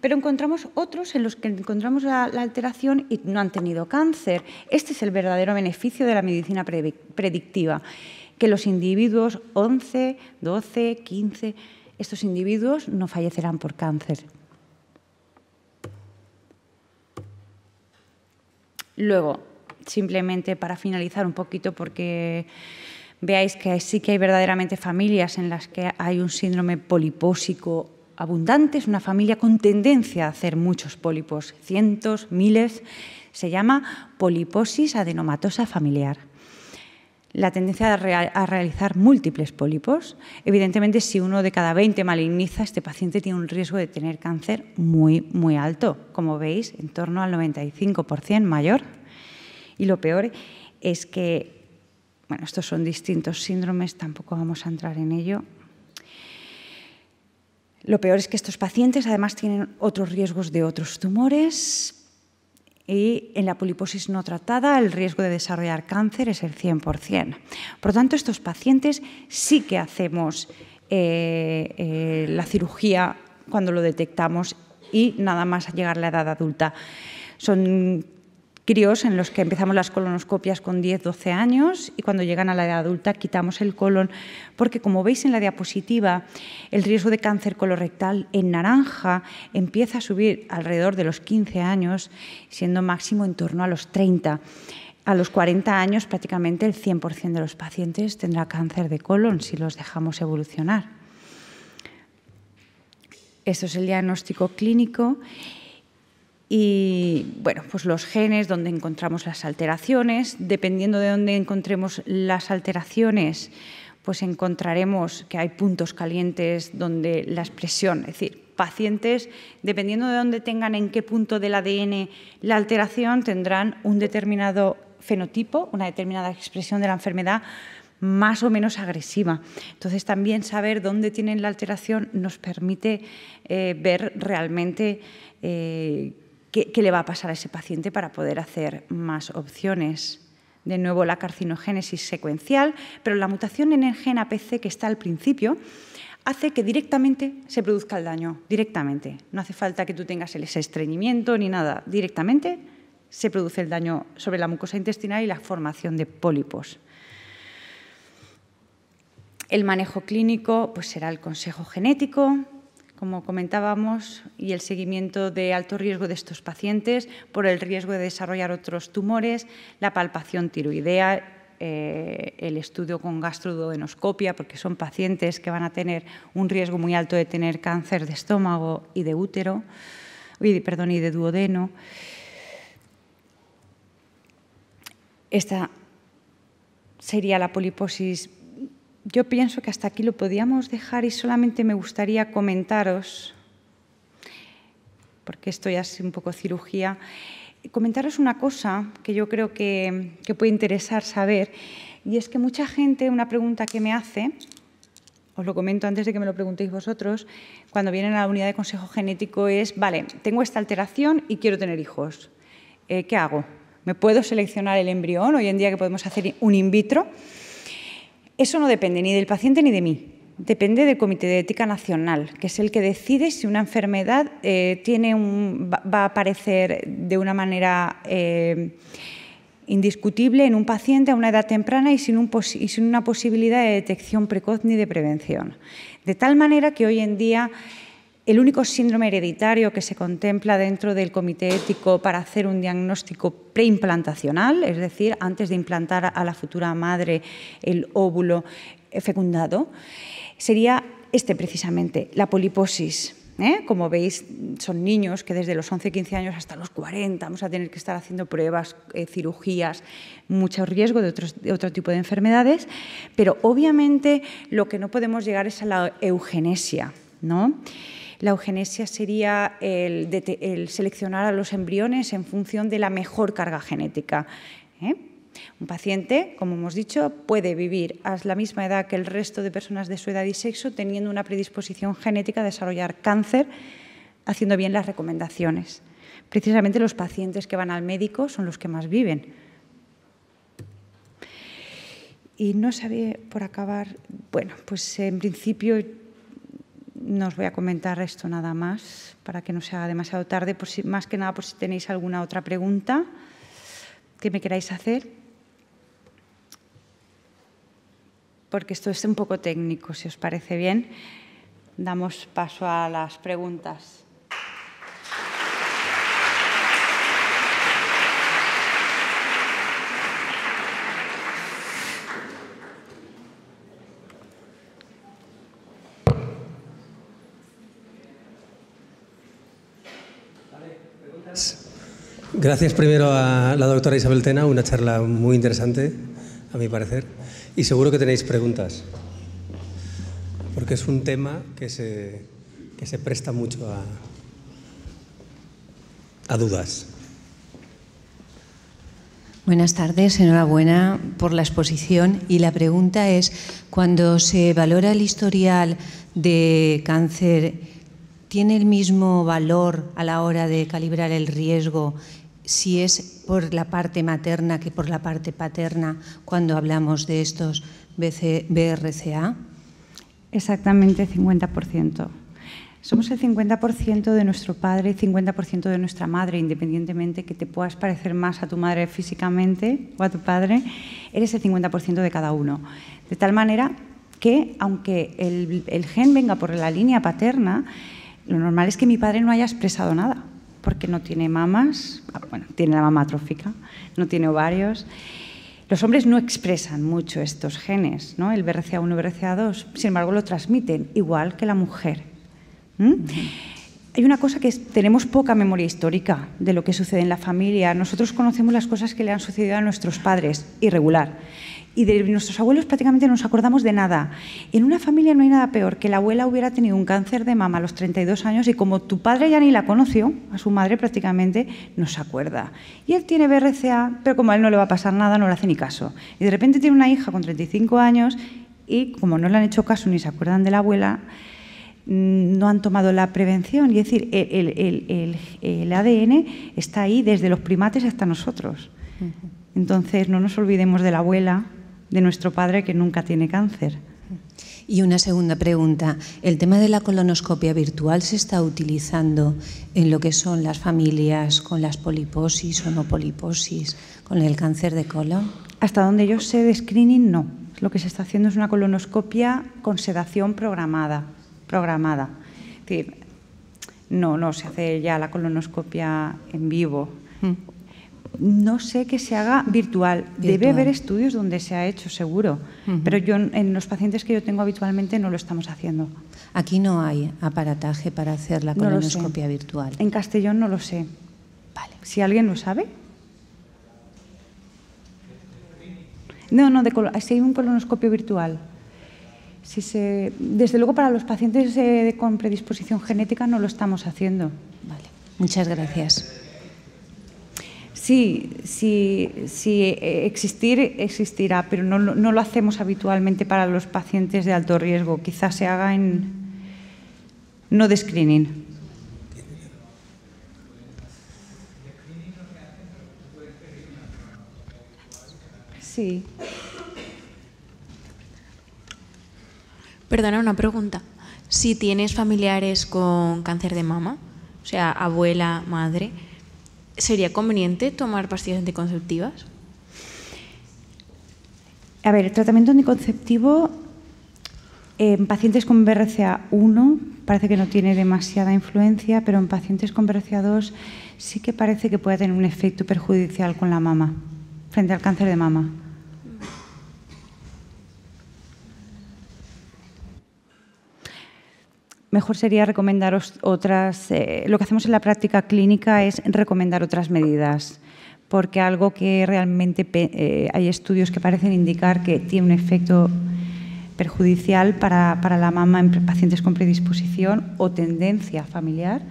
pero encontramos otros en los que encontramos la, alteración y no han tenido cáncer. Este es el verdadero beneficio de la medicina predictiva, que los individuos 11, 12, 15, estos individuos no fallecerán por cáncer. Luego, simplemente para finalizar un poquito, porque veáis que sí que hay verdaderamente familias en las que hay un síndrome polipósico abundante, es una familia con tendencia a hacer muchos pólipos, cientos, miles, se llama poliposis adenomatosa familiar la tendencia a, realizar múltiples pólipos. Evidentemente, si uno de cada 20 maligniza, este paciente tiene un riesgo de tener cáncer muy, muy alto, como veis, en torno al 95% mayor. Y lo peor es que bueno, estos son distintos síndromes, tampoco vamos a entrar en ello. Lo peor es que estos pacientes además tienen otros riesgos de otros tumores y en la poliposis no tratada el riesgo de desarrollar cáncer es el 100%. Por lo tanto, estos pacientes sí que hacemos eh, eh, la cirugía cuando lo detectamos y nada más llegar a la edad adulta. Son Crios en los que empezamos las colonoscopias con 10, 12 años y cuando llegan a la edad adulta quitamos el colon, porque como veis en la diapositiva, el riesgo de cáncer colorectal en naranja empieza a subir alrededor de los 15 años, siendo máximo en torno a los 30. A los 40 años prácticamente el 100% de los pacientes tendrá cáncer de colon si los dejamos evolucionar. Esto es el diagnóstico clínico y bueno, pues los genes donde encontramos las alteraciones, dependiendo de dónde encontremos las alteraciones, pues encontraremos que hay puntos calientes donde la expresión, es decir, pacientes, dependiendo de dónde tengan, en qué punto del ADN la alteración, tendrán un determinado fenotipo, una determinada expresión de la enfermedad más o menos agresiva. Entonces también saber dónde tienen la alteración nos permite eh, ver realmente eh, ¿Qué, le va a pasar a ese paciente para poder hacer más opciones? de nuevo la carcinogénesis secuencial, pero la mutación en el gen APC que está al principio hace que directamente se produzca el daño, directamente. No hace falta que tú tengas el estreñimiento ni nada, directamente se produce el daño sobre la mucosa intestinal y la formación de pólipos. El manejo clínico pues será el consejo genético, como comentábamos, y el seguimiento de alto riesgo de estos pacientes por el riesgo de desarrollar otros tumores, la palpación tiroidea, eh, el estudio con gastroduodenoscopia, porque son pacientes que van a tener un riesgo muy alto de tener cáncer de estómago y de útero, perdón, y de duodeno. Esta sería la poliposis yo pienso que hasta aquí lo podíamos dejar y solamente me gustaría comentaros, porque esto ya es un poco cirugía, comentaros una cosa que yo creo que, puede interesar saber, y es que mucha gente, una pregunta que me hace, os lo comento antes de que me lo preguntéis vosotros, cuando vienen a la unidad de consejo genético es, vale, tengo esta alteración y quiero tener hijos. Eh, ¿Qué hago? ¿Me puedo seleccionar el embrión hoy en día que podemos hacer un in vitro? Eso no depende ni del paciente ni de mí. Depende del Comité de Ética Nacional, que es el que decide si una enfermedad eh, tiene un, va a aparecer de una manera eh, indiscutible en un paciente a una edad temprana y sin, y sin una posibilidad de detección precoz ni de prevención. De tal manera que hoy en día el único síndrome hereditario que se contempla dentro del comité ético para hacer un diagnóstico preimplantacional, es decir, antes de implantar a la futura madre el óvulo fecundado, sería este precisamente, la poliposis. ¿eh? Como veis, son niños que desde los 11, 15 años hasta los 40 vamos a tener que estar haciendo pruebas, eh, cirugías, mucho riesgo de, de, otro tipo de enfermedades, pero obviamente lo que no podemos llegar es a la eugenesia. ¿no? La eugenesia sería el, seleccionar a los embriones en función de la mejor carga genética. ¿eh? Un paciente, como hemos dicho, puede vivir a la misma edad que el resto de personas de su edad y sexo teniendo una predisposición genética a desarrollar cáncer haciendo bien las recomendaciones. Precisamente los pacientes que van al médico son los que más viven. Y no sabía por acabar, bueno, pues en principio no os voy a comentar esto nada más para que no sea demasiado tarde, si, más que nada por si tenéis alguna otra pregunta que me queráis hacer. Porque esto es un poco técnico, si os parece bien. Damos paso a las preguntas. Gracias primero a la doctora Isabel Tena, una charla muy interesante, a mi parecer, y seguro que tenéis preguntas, porque es un tema que se, se presta mucho a, a dudas. Buenas tardes, enhorabuena por la exposición. Y la pregunta es, cuando se valora el historial de cáncer, ¿tiene el mismo valor a la hora de calibrar el riesgo si es por la parte materna que por la parte paterna cuando hablamos de estos BRCA? Exactamente 50%. Somos el 50% de nuestro padre y 50% de nuestra madre, independientemente que te puedas parecer más a tu madre físicamente o a tu padre, eres el 50% de cada uno. De tal manera que, aunque el gen venga por la línea paterna, lo normal es que mi padre no haya expresado nada porque no tiene mamas, ah, bueno, tiene la mama atrófica, no tiene ovarios. Los hombres no expresan mucho estos genes, ¿no? el BRCA1, BRCA2, sin embargo lo transmiten, igual que la mujer. Hay una cosa que es, tenemos poca memoria histórica de lo que sucede en la familia. Nosotros conocemos las cosas que le han sucedido a nuestros padres, irregular y de nuestros abuelos prácticamente no nos acordamos de nada. En una familia no hay nada peor que la abuela hubiera tenido un cáncer de mama a los 32 años y como tu padre ya ni la conoció, a su madre prácticamente no se acuerda. Y él tiene BRCA, pero como a él no le va a pasar nada, no le hace ni caso. Y de repente tiene una hija con 35 años y como no le han hecho caso ni se acuerdan de la abuela, mm, no han tomado la prevención. Y es decir, el, el ADN está ahí desde los primates hasta nosotros. Entonces, no nos olvidemos de la abuela, de nuestro padre que nunca tiene cáncer. Y una segunda pregunta. ¿El tema de la colonoscopia virtual se está utilizando en lo que son las familias con las poliposis o no poliposis, con el cáncer de colon? Hasta donde yo sé de screening, no. Lo que se está haciendo es una colonoscopia con sedación programada. programada. no, no se hace ya la colonoscopia en vivo. Mm no sé que se haga virtual. Debe haber estudios donde se ha hecho, seguro, pero yo en los pacientes que yo tengo habitualmente no lo estamos haciendo. Aquí no hay aparataje para hacer la colonoscopia virtual. En Castellón no lo sé. Vale. Si alguien lo sabe. No, no, de si hay un colonoscopio virtual. desde luego para los pacientes eh, con predisposición genética no lo estamos haciendo. Vale. Muchas gracias. Sí, sí, eh, existir existirá, pero no, no, lo hacemos habitualmente para los pacientes de alto riesgo. Quizás se haga en no de screening. Sí. Perdona, una pregunta. Si tienes familiares con cáncer de mama, o sea, abuela, madre, ¿Sería conveniente tomar pastillas anticonceptivas? A ver, el tratamiento anticonceptivo en pacientes con BRCA1 parece que no tiene demasiada influencia, pero en pacientes con BRCA2 sí que parece que puede tener un efecto perjudicial con la mama, frente al cáncer de mama. mejor sería recomendaros otras. Eh, lo que hacemos en la práctica clínica es recomendar otras medidas, porque algo que realmente eh, hay estudios que parecen indicar que tiene un efecto perjudicial para, la mama en pacientes con predisposición o tendencia familiar,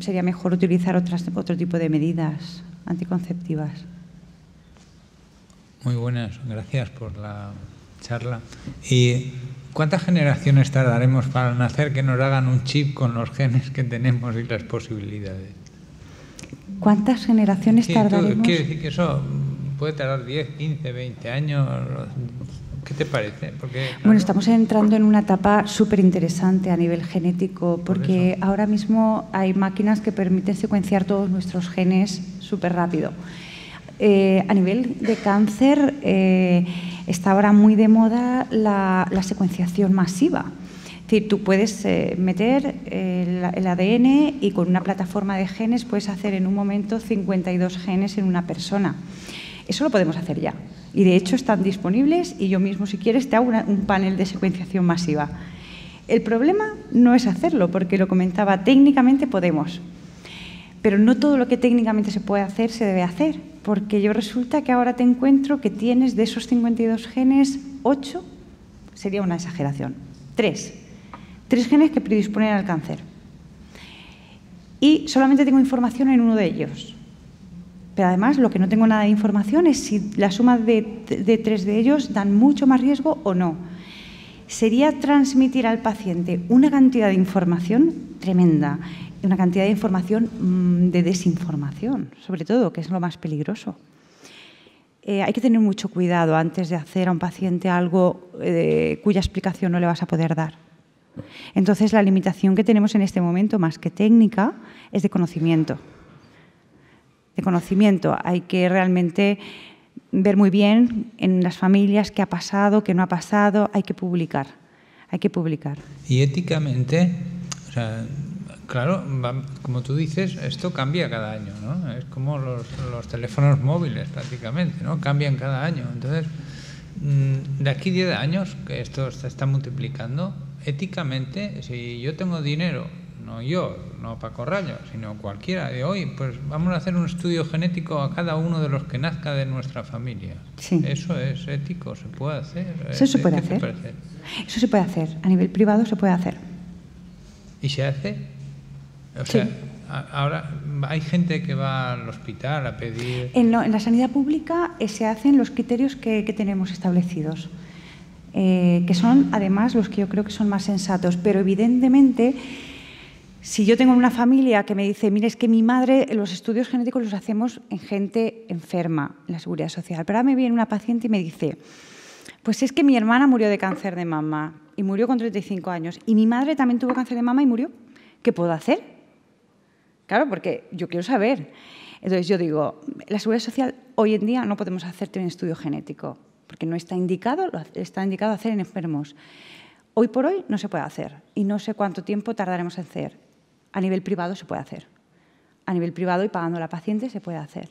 sería mejor utilizar otras, otro tipo de medidas anticonceptivas. Muy buenas, gracias por la charla. Y ¿Cuántas generaciones tardaremos para nacer que nos hagan un chip con los genes que tenemos y las posibilidades? ¿Cuántas generaciones tardaremos? Quiero decir que eso puede tardar 10, 15, 20 años. ¿Qué te parece? Porque, bueno, estamos entrando en una etapa súper interesante a nivel genético, porque ahora mismo hay máquinas que permiten secuenciar todos nuestros genes súper rápido. Eh, a nivel de cáncer, eh, está ahora muy de moda la, secuenciación masiva. Es decir, tú puedes eh, meter el, ADN y con una plataforma de genes puedes hacer en un momento 52 genes en una persona. Eso lo podemos hacer ya. Y de hecho están disponibles y yo mismo, si quieres, te hago un panel de secuenciación masiva. El problema no es hacerlo, porque lo comentaba, técnicamente podemos. Pero no todo lo que técnicamente se puede hacer se debe hacer porque yo resulta que ahora te encuentro que tienes de esos 52 genes 8, sería una exageración, 3. tres genes que predisponen al cáncer. Y solamente tengo información en uno de ellos. Pero además lo que no tengo nada de información es si la suma de, de tres de ellos dan mucho más riesgo o no. Sería transmitir al paciente una cantidad de información tremenda una cantidad de información mm, de desinformación, sobre todo, que es lo más peligroso. Eh, hay que tener mucho cuidado antes de hacer a un paciente algo eh, cuya explicación no le vas a poder dar. Entonces, la limitación que tenemos en este momento, más que técnica, es de conocimiento. De conocimiento. Hay que realmente ver muy bien en las familias qué ha pasado, qué no ha pasado. Hay que publicar. Hay que publicar. Y éticamente, Claro, como tú dices, esto cambia cada año, ¿no? Es como los, teléfonos móviles prácticamente, ¿no? Cambian cada año. Entonces, mm, de aquí 10 años, que esto se está multiplicando, éticamente, si yo tengo dinero, no yo, no Paco Rayo, sino cualquiera de hoy, pues vamos a hacer un estudio genético a cada uno de los que nazca de nuestra familia. Sí. Eso es ético, se puede hacer. Eso se puede hacer? se puede hacer. Eso se puede hacer. A nivel privado se puede hacer. ¿Y se hace? O sea, Ahora hay gente que va al hospital a pedir. En, la sanidad pública eh, se hacen los criterios que, tenemos establecidos, eh, que son además los que yo creo que son más sensatos. Pero evidentemente, si yo tengo una familia que me dice, mire, es que mi madre, los estudios genéticos los hacemos en gente enferma, en la seguridad social. Pero ahora me viene una paciente y me dice, pues es que mi hermana murió de cáncer de mama y murió con 35 años, y mi madre también tuvo cáncer de mama y murió. ¿Qué puedo hacer? Claro, porque yo quiero saber. Entonces yo digo, la seguridad social hoy en día no podemos hacerte un estudio genético, porque no está indicado, está indicado hacer en enfermos. Hoy por hoy no se puede hacer y no sé cuánto tiempo tardaremos en hacer. A nivel privado se puede hacer. A nivel privado y pagando a la paciente se puede hacer.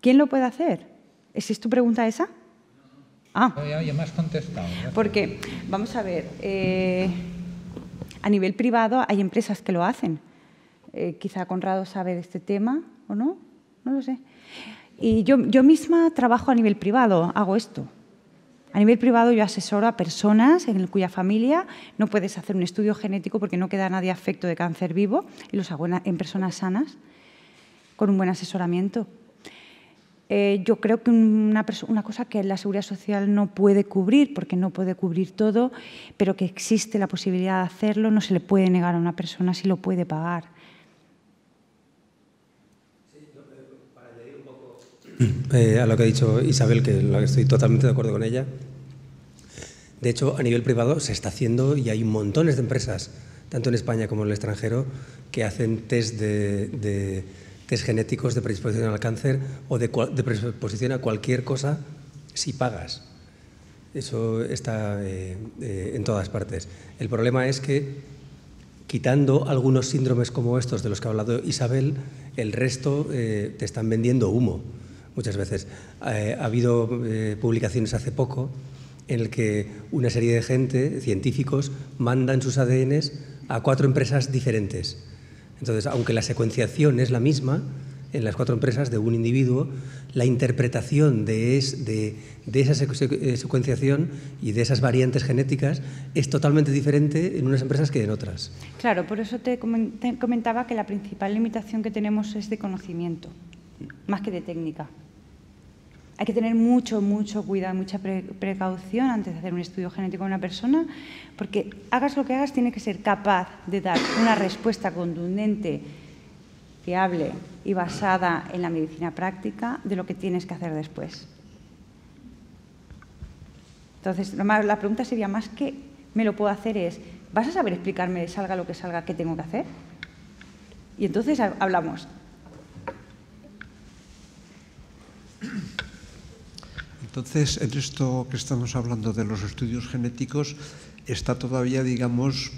¿Quién lo puede hacer? ¿Es tu pregunta esa? Ah. ya, me has contestado. Porque, vamos a ver, eh, a nivel privado hay empresas que lo hacen. Eh, quizá Conrado sabe de este tema o no, no lo sé. Y yo, yo misma trabajo a nivel privado, hago esto. A nivel privado yo asesoro a personas en cuya familia no puedes hacer un estudio genético porque no queda nadie afecto de cáncer vivo y los hago en personas sanas con un buen asesoramiento. Eh, yo creo que una, cosa que la seguridad social no puede cubrir, porque no puede cubrir todo, pero que existe la posibilidad de hacerlo, no se le puede negar a una persona si lo puede pagar. Eh, para un poco... Eh, a lo que ha dicho Isabel, que estoy totalmente de acuerdo con ella. De hecho, a nivel privado se está haciendo y hay montones de empresas, tanto en España como en el extranjero, que hacen test de genéticos de predisposición al cáncer o de, predisposición a cualquier cosa si pagas. Eso está eh, eh, en todas partes. El problema es que, quitando algunos síndromes como estos de los que ha hablado Isabel, el resto eh, te están vendiendo humo muchas veces. ha habido publicaciones hace poco en el que una serie de gente, científicos, mandan sus ADNs a cuatro empresas diferentes entonces, aunque la secuenciación es la misma en las cuatro empresas de un individuo, la interpretación de, esa eh, secuenciación y de esas variantes genéticas es totalmente diferente en unas empresas que en otras. Claro, por eso te comentaba que la principal limitación que tenemos es de conocimiento, más que de técnica hay que tener mucho, mucho cuidado, mucha precaución antes de hacer un estudio genético a una persona, porque hagas lo que hagas, tiene que ser capaz de dar una respuesta contundente, fiable y basada en la medicina práctica de lo que tienes que hacer después. Entonces, la pregunta sería más que me lo puedo hacer es, ¿vas a saber explicarme, salga lo que salga, qué tengo que hacer? Y entonces hablamos. Entonces, en esto que estamos hablando de los estudios genéticos, está todavía, digamos,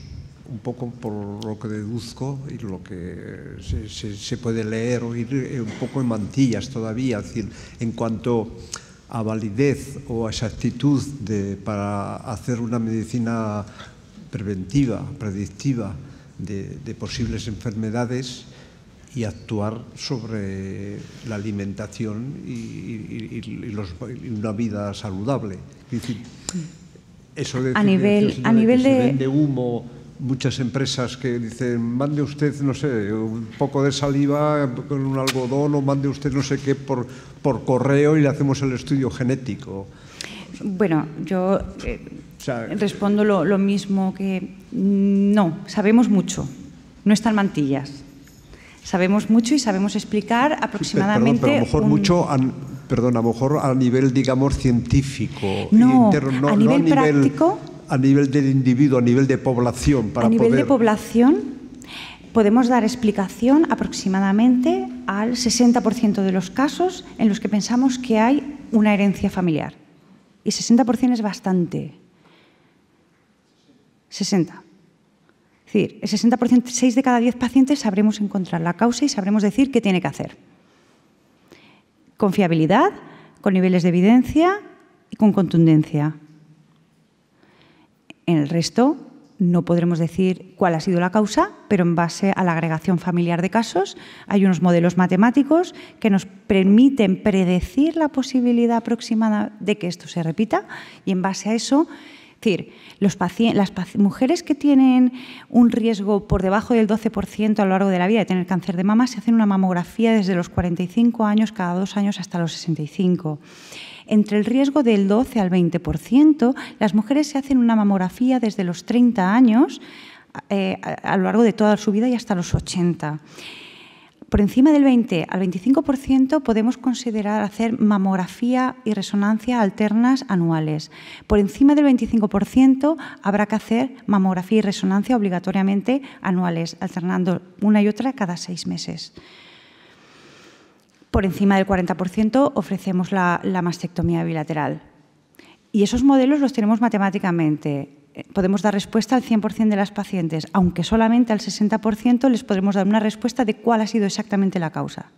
un poco por lo que deduzco y lo que se, puede leer o ir eh, un poco en mantillas todavía, decir, en cuanto a validez o a exactitud de, para hacer una medicina preventiva, predictiva de posibles enfermedades, y actuar sobre la alimentación y, una vida saludable. eso de a nivel, a nivel que de... humo muchas empresas que dicen mande usted no sé un poco de saliva con un algodón o mande usted no sé qué por, por correo y le hacemos el estudio genético. Bueno, yo eh, eh, respondo lo mismo que no, sabemos mucho, no están mantillas. Sabemos mucho y sabemos explicar aproximadamente. pero a lo mejor mucho. Perdona, a lo mejor a nivel, digamos, científico, no, a nivel práctico, a nivel del individuo, a nivel de población. Para a nivel de población podemos dar explicación aproximadamente al 60% de los casos en los que pensamos que hay una herencia familiar. Y 60% es bastante. 60 decir, el 60%, 6 de cada 10 pacientes sabremos encontrar la causa y sabremos decir qué tiene que hacer. Con fiabilidad, con niveles de evidencia y con contundencia. En el resto no podremos decir cuál ha sido la causa, pero en base a la agregación familiar de casos hay unos modelos matemáticos que nos permiten predecir la posibilidad aproximada de que esto se repita y en base a eso decir, los las mujeres que tienen un riesgo por debajo del 12% a lo largo de la vida de tener cáncer de mama se hacen una mamografía desde los 45 años, cada dos años hasta los 65. Entre el riesgo del 12 al 20%, las mujeres se hacen una mamografía desde los 30 años eh, a lo largo de toda su vida y hasta los 80 por encima del 20 al 25% podemos considerar hacer mamografía y resonancia alternas anuales. Por encima del 25% habrá que hacer mamografía y resonancia obligatoriamente anuales, alternando una y otra cada seis meses. Por encima del 40% ofrecemos la, mastectomía bilateral. Y esos modelos los tenemos matemáticamente eh, podemos dar respuesta al 100% de las pacientes, aunque solamente al 60% les podremos dar una respuesta de cuál ha sido exactamente la causa.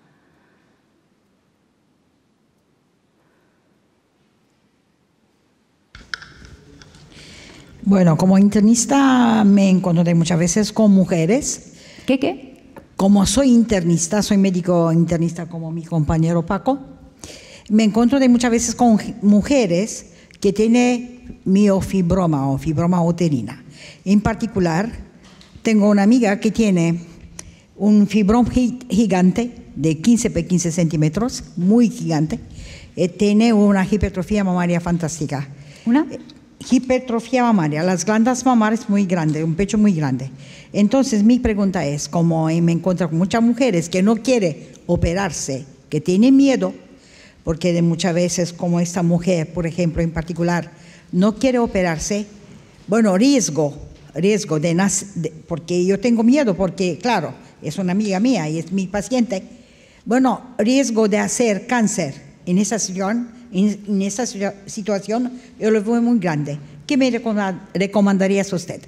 Bueno, como internista me encontré muchas veces con mujeres. ¿Qué qué? Como soy internista, soy médico internista como mi compañero Paco, me encuentro de muchas veces con mujeres que tienen miofibroma o fibroma uterina. En particular, tengo una amiga que tiene un fibrón gigante de 15 por 15 centímetros, muy gigante, eh, tiene una hipertrofia mamaria fantástica. ¿Una? Eh, hipertrofia mamaria, las glándulas mamarias muy grandes, un pecho muy grande. Entonces mi pregunta es, como me encuentro con muchas mujeres que no quieren operarse, que tienen miedo, porque de muchas veces como esta mujer, por ejemplo, en particular, no quiere operarse, bueno, riesgo, riesgo de, nacer, porque yo tengo miedo, porque claro, es una amiga mía y es mi paciente, bueno, riesgo de hacer cáncer en esa situación, yo lo veo muy grande. ¿Qué me recomendaría a usted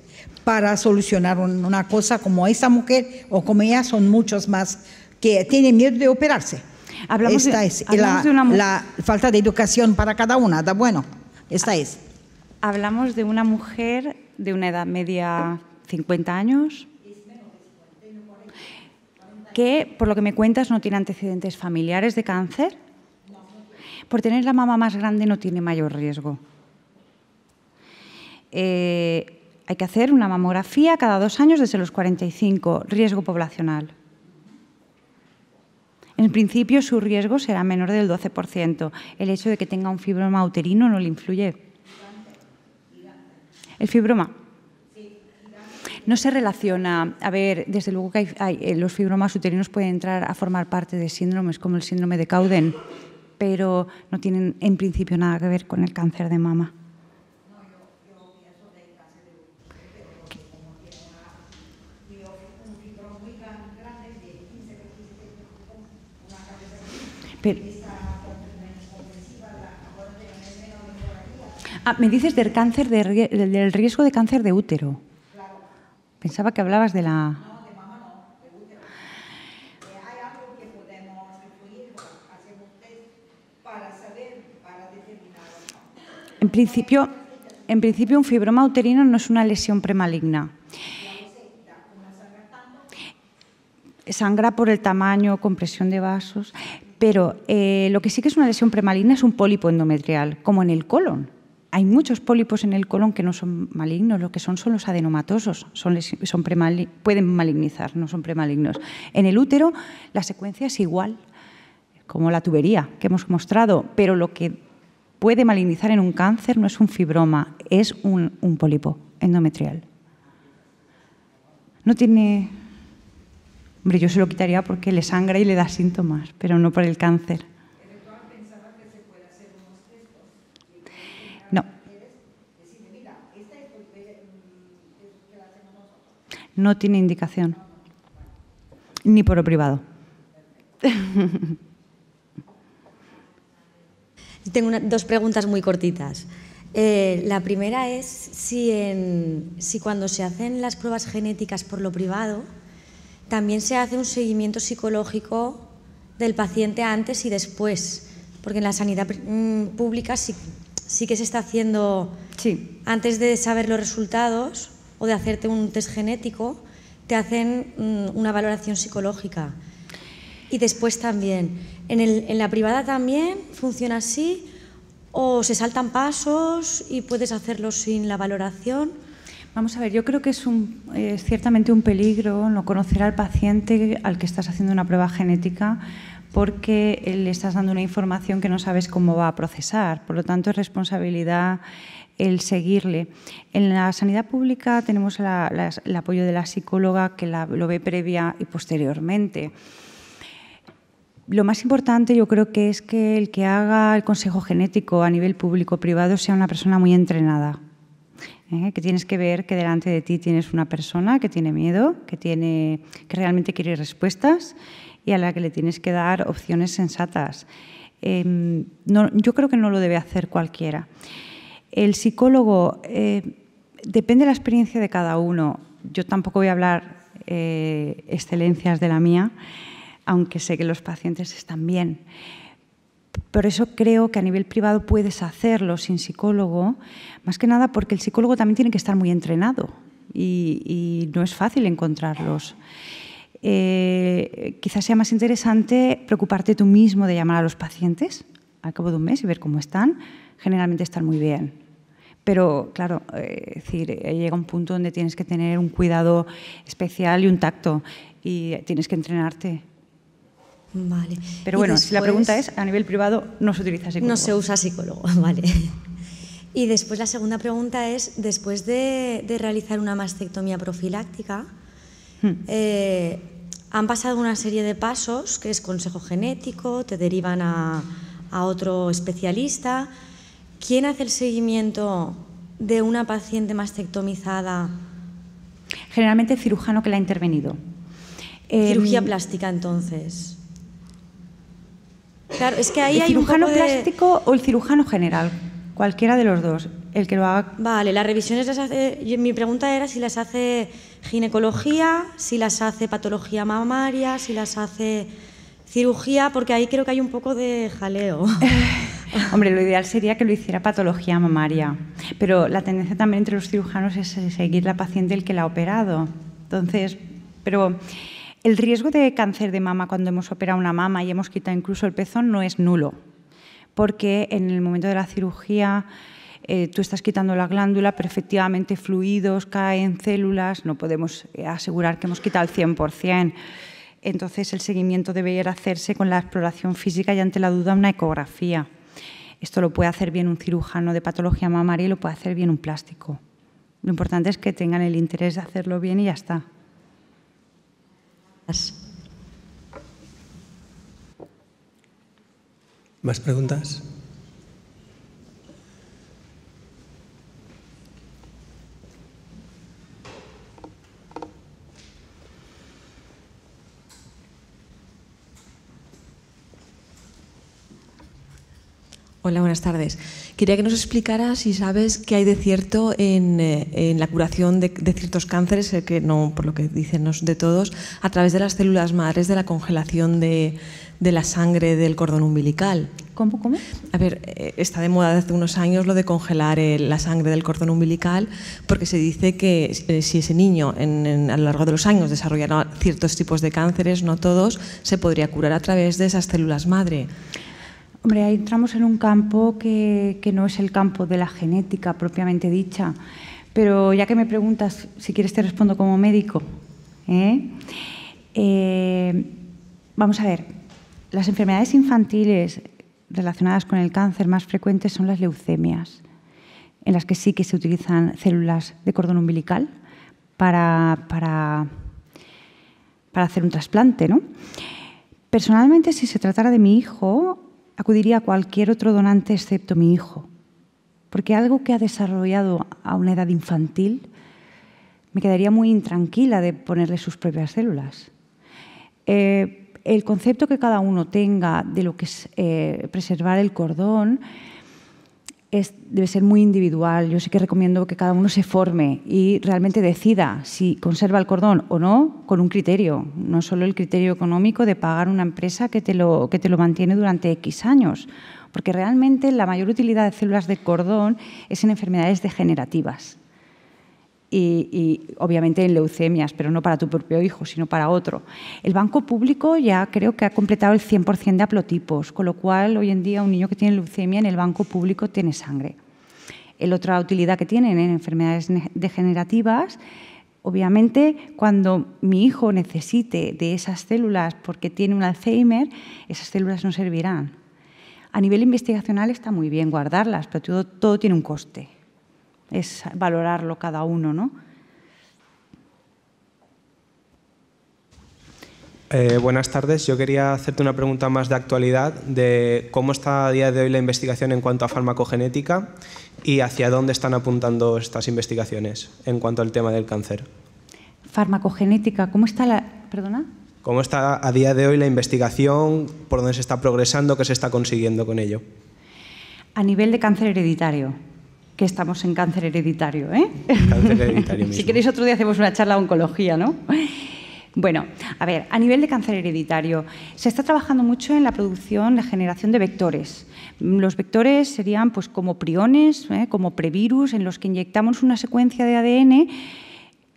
para solucionar una cosa como esa mujer o como ella son muchos más que tienen miedo de operarse? Hablamos, de, es la, falta de educación para cada una, da bueno. Esta es hablamos de una mujer de una edad media 50 años que, por lo que me cuentas, no tiene antecedentes familiares de cáncer. Por tener la mamá más grande no tiene mayor riesgo. Eh, hay que hacer una mamografía cada dos años desde los 45, riesgo poblacional. En principio, su riesgo será menor del 12%. El hecho de que tenga un fibroma uterino no le influye. El fibroma. No se relaciona, a ver, desde luego que eh, los fibromas uterinos pueden entrar a formar parte de síndromes como el síndrome de Cauden, pero no tienen en principio nada que ver con el cáncer de mama. Pero, Ah, me dices del cáncer del riesgo de cáncer de útero. Pensaba que hablabas de la. Eh, hay algo que podemos para saber, para determinar. En principio, en principio, un fibroma uterino no es una lesión premaligna. Sangra por el tamaño, compresión de vasos, pero eh, lo que sí que es una lesión premaligna es un pólipo endometrial, como en el colon hay muchos pólipos en el colon que no son malignos, lo que son son los adenomatosos, son, pueden malignizar, no son premalignos. En el útero la secuencia es igual, como la tubería que hemos mostrado, pero lo que puede malignizar en un cáncer no es un fibroma, es un, un pólipo endometrial. No tiene... Hombre, yo se lo quitaría porque le sangra y le da síntomas, pero no por el cáncer. no tiene indicación, ni por lo privado. Tengo dos preguntas muy cortitas. Eh, la primera es si, si cuando se hacen las pruebas genéticas por lo privado, también se hace un seguimiento psicológico del paciente antes y después, porque en la sanidad mm, pública sí, que se está haciendo, antes de saber los resultados, o de hacerte un test genético, te hacen mm, una valoración psicológica. Y después también, en, la privada también funciona así, o se saltan pasos y puedes hacerlo sin la valoración. Vamos a ver, yo creo que es, un, es eh, ciertamente un peligro no conocer al paciente al que estás haciendo una prueba genética porque le estás dando una información que no sabes cómo va a procesar. Por lo tanto, es responsabilidad el seguirle. En la sanidad pública tenemos el apoyo de la psicóloga que la, lo ve previa y posteriormente. Lo más importante yo creo que es que el que haga el consejo genético a nivel público-privado sea una persona muy entrenada, ¿eh? que tienes que ver que delante de ti tienes una persona que tiene miedo, que, tiene, que realmente quiere respuestas y a la que le tienes que dar opciones sensatas. Em, no, yo creo que no lo debe hacer cualquiera. El psicólogo, eh, depende de la experiencia de cada uno. Yo tampoco voy a hablar eh, excelencias de la mía, aunque sé que los pacientes están bien. Por eso creo que a nivel privado puedes hacerlo sin psicólogo, más que nada porque el psicólogo también tiene que estar muy entrenado y, no es fácil encontrarlos. Eh, quizás sea más interesante preocuparte tú mismo de llamar a los pacientes al cabo de un mes y ver cómo están, generalmente están muy bien. Pero claro, eh, decir, eh, llega un punto donde tienes que tener un cuidado especial y un tacto y tienes que entrenarte. Vale. Pero bueno, si la pregunta es, a nivel privado no se utiliza psicólogo. No se usa psicólogo, vale. Y después la segunda pregunta es, después de, de realizar una mastectomía profiláctica, hmm. eh, han pasado una serie de pasos, que es consejo genético, te derivan a, a otro especialista. ¿Quién hace el seguimiento de una paciente mastectomizada? Generalmente el cirujano que la ha intervenido. Em, Cirugía plástica, entonces. Claro, es que hay cirujano plástico o el cirujano general, cualquiera de los dos, el que lo Vale, las revisiones las hace. Mi pregunta era si las hace ginecología, si las hace patología mamaria, si las hace cirugía porque ahí creo que hay un poco de jaleo. Hombre, lo ideal sería que lo hiciera patología mamaria, pero la tendencia también entre los cirujanos es seguir la paciente el que la ha operado. Entonces, pero el riesgo de cáncer de mama cuando hemos operado una mama y hemos quitado incluso el pezón no es nulo, porque en el momento de la cirugía eh, tú estás quitando la glándula, pero efectivamente fluidos caen, células, no podemos eh, asegurar que hemos quitado el 100%. Entonces, el seguimiento debería hacerse con la exploración física y ante la duda una ecografía. Esto lo puede hacer bien un cirujano de patología mamaria y lo puede hacer bien un plástico. Lo importante es que tengan el interés de hacerlo bien y ya está. ¿Más preguntas? Hola, buenas tardes. Quería que nos explicara si sabes qué hay de cierto en, eh, la curación de, ciertos cánceres, eh, que no, por lo que dicen no de todos, a través de las células madres de la congelación de, la sangre del cordón umbilical. ¿Cómo, ¿Cómo? A ver, eh, está de moda desde unos años lo de congelar la sangre del cordón umbilical, porque se dice que si ese niño a lo largo de los años desarrollara ciertos tipos de cánceres, no todos, se podría curar a través de esas células madre. Hombre, ahí entramos en un campo que, no es el campo de la genética propiamente dicha, pero ya que me preguntas, si quieres te respondo como médico. ¿eh? Eh, vamos a ver, las enfermedades infantiles relacionadas con el cáncer más frecuentes son las leucemias, en las que sí que se utilizan células de cordón umbilical para, para, para hacer un trasplante. ¿no? Personalmente, si se tratara de mi hijo, acudiría a cualquier otro donante excepto mi hijo, porque algo que ha desarrollado a una edad infantil me quedaría muy intranquila de ponerle sus propias células. Eh, el concepto que cada uno tenga de lo que es eh, preservar el cordón debe ser muy individual. Yo sí que recomiendo que cada uno se forme y realmente decida si conserva el cordón o no con un criterio, no solo el criterio económico de pagar una empresa que te lo mantiene durante X años, porque realmente la mayor utilidad de células de cordón es en enfermedades degenerativas y, obviamente en leucemias, pero no para tu propio hijo, sino para otro. El banco público ya creo que ha completado el 100% de haplotipos, con lo cual hoy en día un niño que tiene leucemia en el banco público tiene sangre. El otra utilidad que tienen en ¿eh? enfermedades degenerativas, obviamente cuando mi hijo necesite de esas células porque tiene un Alzheimer, esas células no servirán. A nivel investigacional está muy bien guardarlas, pero todo tiene un coste es valorarlo cada uno, ¿no? Eh, buenas tardes. Yo quería hacerte una pregunta más de actualidad de cómo está a día de hoy la investigación en cuanto a farmacogenética y hacia dónde están apuntando estas investigaciones en cuanto al tema del cáncer. Farmacogenética, ¿cómo está la... perdona? ¿Cómo está a día de hoy la investigación? ¿Por dónde se está progresando? ¿Qué se está consiguiendo con ello? A nivel de cáncer hereditario que estamos en cáncer hereditario. ¿eh? si queréis otro día hacemos una charla de oncología, ¿no? Bueno, a ver, a nivel de cáncer hereditario, se está trabajando mucho en la producción, la generación de vectores. Los vectores serían pues, como priones, ¿eh? como previrus, en los que inyectamos una secuencia de ADN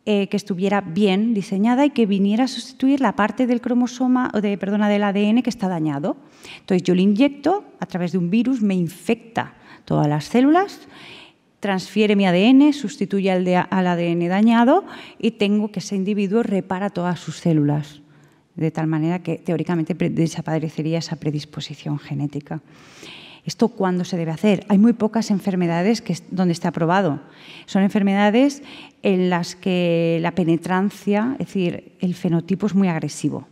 eh, que estuviera bien diseñada y que viniera a sustituir la parte del cromosoma, de, perdona, del ADN que está dañado. Entonces yo lo inyecto a través de un virus, me infecta todas las células transfiere mi ADN, sustituye al, ADN dañado y tengo que ese individuo repara todas sus células de tal manera que teóricamente desaparecería esa predisposición genética. ¿Esto cuándo se debe hacer? Hay muy pocas enfermedades que, donde está aprobado. Son enfermedades en las que la penetrancia, es decir, el fenotipo es muy agresivo.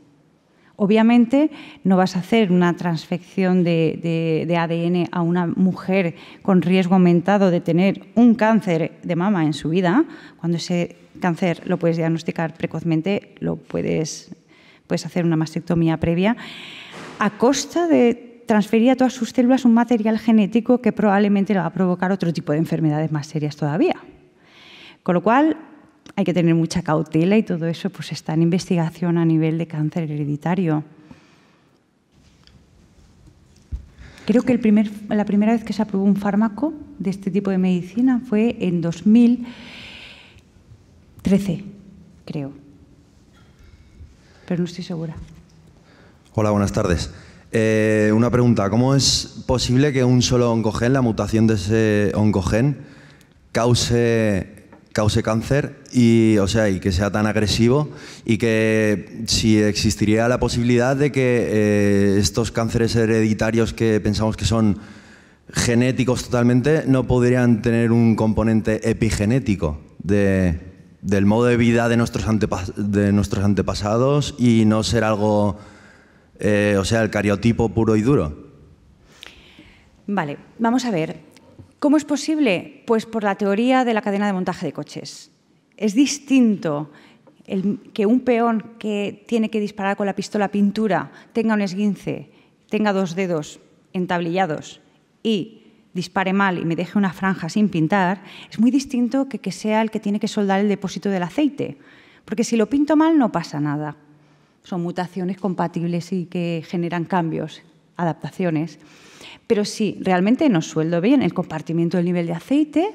Obviamente no vas a hacer una transfección de, ADN a una mujer con riesgo aumentado de tener un cáncer de mama en su vida. Cuando ese cáncer lo puedes diagnosticar precozmente, lo puedes, puedes hacer una mastectomía previa, a costa de transferir a todas sus células un material genético que probablemente le va a provocar otro tipo de enfermedades más serias todavía. Con lo cual, hay que tener mucha cautela y todo eso pues está en investigación a nivel de cáncer hereditario. Creo que la primera vez que se aprobó un fármaco de este tipo de medicina fue en 2013, creo. Pero no estoy segura. Hola, buenas tardes. Eh, una pregunta, ¿cómo es posible que un solo oncogen, la mutación de ese oncogen, cause cause cáncer y, o sea, y que sea tan agresivo y que si existiría la posibilidad de que eh, estos cánceres hereditarios que pensamos que son genéticos totalmente no podrían tener un componente epigenético del modo de vida de nuestros, de nuestros antepasados y no ser algo, eh, o sea, el cariotipo puro y duro. Vale, vamos a ver. ¿Cómo es posible? Pues por la teoría de la cadena de montaje de coches. Es distinto que un peón que tiene que disparar con la pistola pintura tenga un esguince, tenga dos dedos entablillados y dispare mal y me deje una franja sin pintar, es muy distinto que sea el que tiene que soldar el depósito del aceite. Porque si lo pinto mal no pasa nada. Son mutaciones compatibles y que generan cambios adaptaciones. Pero si realmente no sueldo bien el compartimiento del nivel de aceite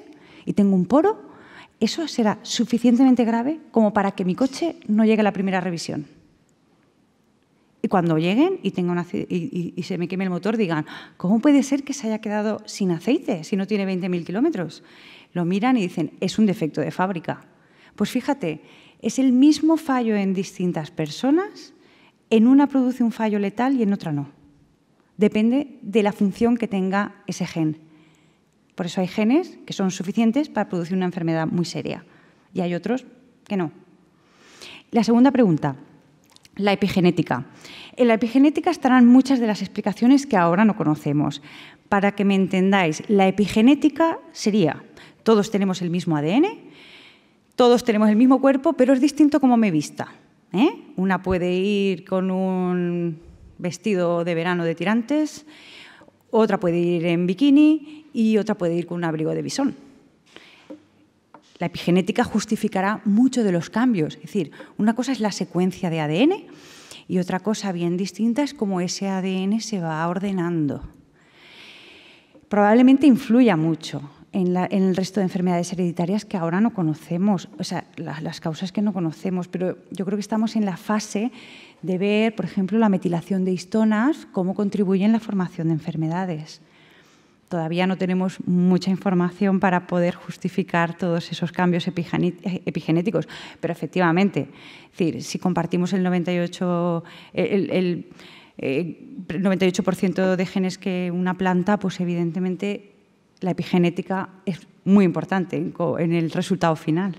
y tengo un poro, eso será suficientemente grave como para que mi coche no llegue a la primera revisión. Y cuando lleguen y, se me queme el motor, digan, ¿cómo puede ser que se haya quedado sin aceite si no tiene 20.000 kilómetros? Lo miran y dicen, es un defecto de fábrica. Pues fíjate, es el mismo fallo en distintas personas, en una produce un fallo letal y en otra no. Depende de la función que tenga ese gen. Por eso hay genes que son suficientes para producir una enfermedad muy seria y hay otros que no. La segunda pregunta, la epigenética. En la epigenética estarán muchas de las explicaciones que ahora no conocemos. Para que me entendáis, la epigenética sería, todos tenemos el mismo ADN, todos tenemos el mismo cuerpo, pero es distinto como me vista. ¿eh? Una puede ir con un vestido de verano de tirantes, otra puede ir en bikini y otra puede ir con un abrigo de bisón. La epigenética justificará mucho de los cambios. Es decir, una cosa es la secuencia de ADN y otra cosa bien distinta es cómo ese ADN se va ordenando. Probablemente influya mucho en, el resto de enfermedades hereditarias que ahora no conocemos, o sea, las causas que no conocemos, pero yo creo que estamos en la fase de ver, por ejemplo, la metilación de histonas, cómo contribuye en la formación de enfermedades. Todavía no tenemos mucha información para poder justificar todos esos cambios eh, epigenéticos, pero efectivamente, es decir, si compartimos el 98, el 98 eh, de genes que una planta, pues evidentemente la epigenética es muy importante en el resultado final.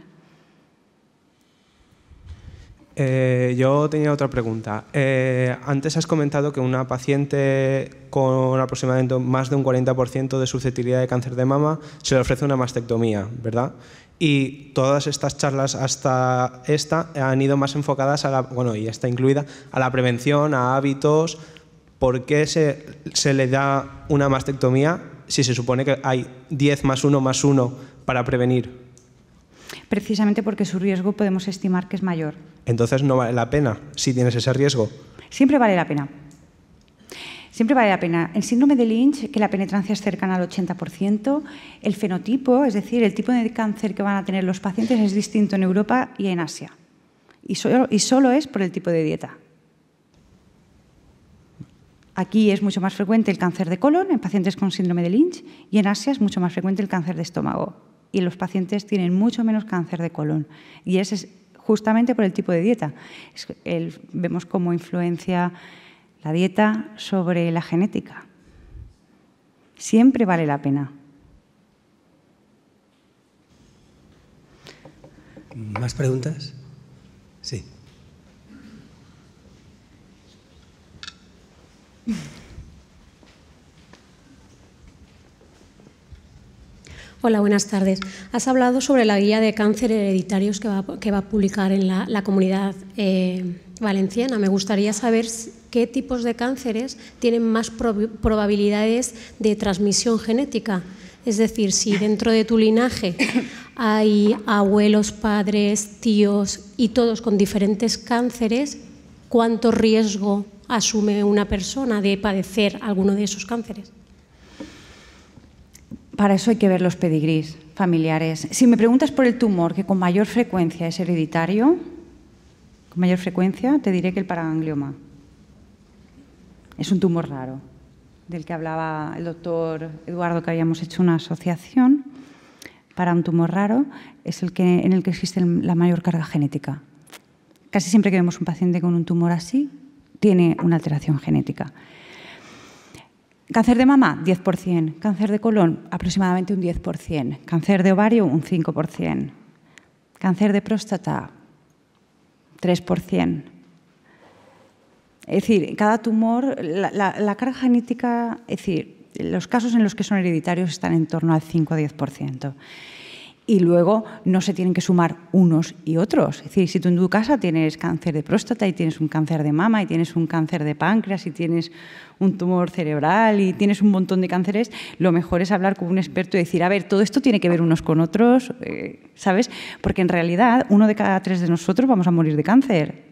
Eh, yo tenía otra pregunta. Eh, antes has comentado que una paciente con aproximadamente más de un 40% de susceptibilidad de cáncer de mama se le ofrece una mastectomía, ¿verdad? Y todas estas charlas hasta esta han ido más enfocadas a la, bueno, y está incluida, a la prevención, a hábitos. ¿Por qué se, se le da una mastectomía si se supone que hay 10 más 1 más 1 para prevenir? precisamente porque su riesgo podemos estimar que es mayor. Entonces no vale la pena si tienes ese riesgo. Siempre vale la pena. Siempre vale la pena. El síndrome de Lynch, que la penetrancia es cercana al 80%, el fenotipo, es decir, el tipo de cáncer que van a tener los pacientes es distinto en Europa y en Asia. Y solo, y solo es por el tipo de dieta. Aquí es mucho más frecuente el cáncer de colon en pacientes con síndrome de Lynch y en Asia es mucho más frecuente el cáncer de estómago y los pacientes tienen mucho menos cáncer de colon. Y ese es justamente por el tipo de dieta. vemos cómo influencia la dieta sobre la genética. Siempre vale la pena. ¿Más preguntas? Sí. Hola, buenas tardes. Has hablado sobre la guía de cáncer hereditarios que va, a publicar en la, comunidad eh, valenciana. Me gustaría saber qué tipos de cánceres tienen más probabilidades de transmisión genética. Es decir, si dentro de tu linaje hay abuelos, padres, tíos y todos con diferentes cánceres, ¿cuánto riesgo asume una persona de padecer alguno de esos cánceres? Para eso hay que ver los pedigrís familiares. Si me preguntas por el tumor, que con mayor frecuencia es hereditario, con mayor frecuencia te diré que el paraganglioma. Es un tumor raro, del que hablaba el doctor Eduardo, que habíamos hecho una asociación para un tumor raro, es el que, en el que existe la mayor carga genética. Casi siempre que vemos un paciente con un tumor así, tiene una alteración genética. Cáncer de mama, 10%. Cáncer de colon, aproximadamente un 10%. Cáncer de ovario, un 5%. Cáncer de próstata, 3%. Es decir, cada tumor, la, carga genética, es decir, los casos en los que son hereditarios están en torno al 5 o 10% y luego no se tienen que sumar unos y otros. Es decir, si tú en tu casa tienes cáncer de próstata y tienes un cáncer de mama y tienes un cáncer de páncreas y tienes un tumor cerebral y tienes un montón de cánceres, lo mejor es hablar con un experto y decir, a ver, todo esto tiene que ver unos con otros, eh, ¿sabes? Porque en realidad uno de cada tres de nosotros vamos a morir de cáncer.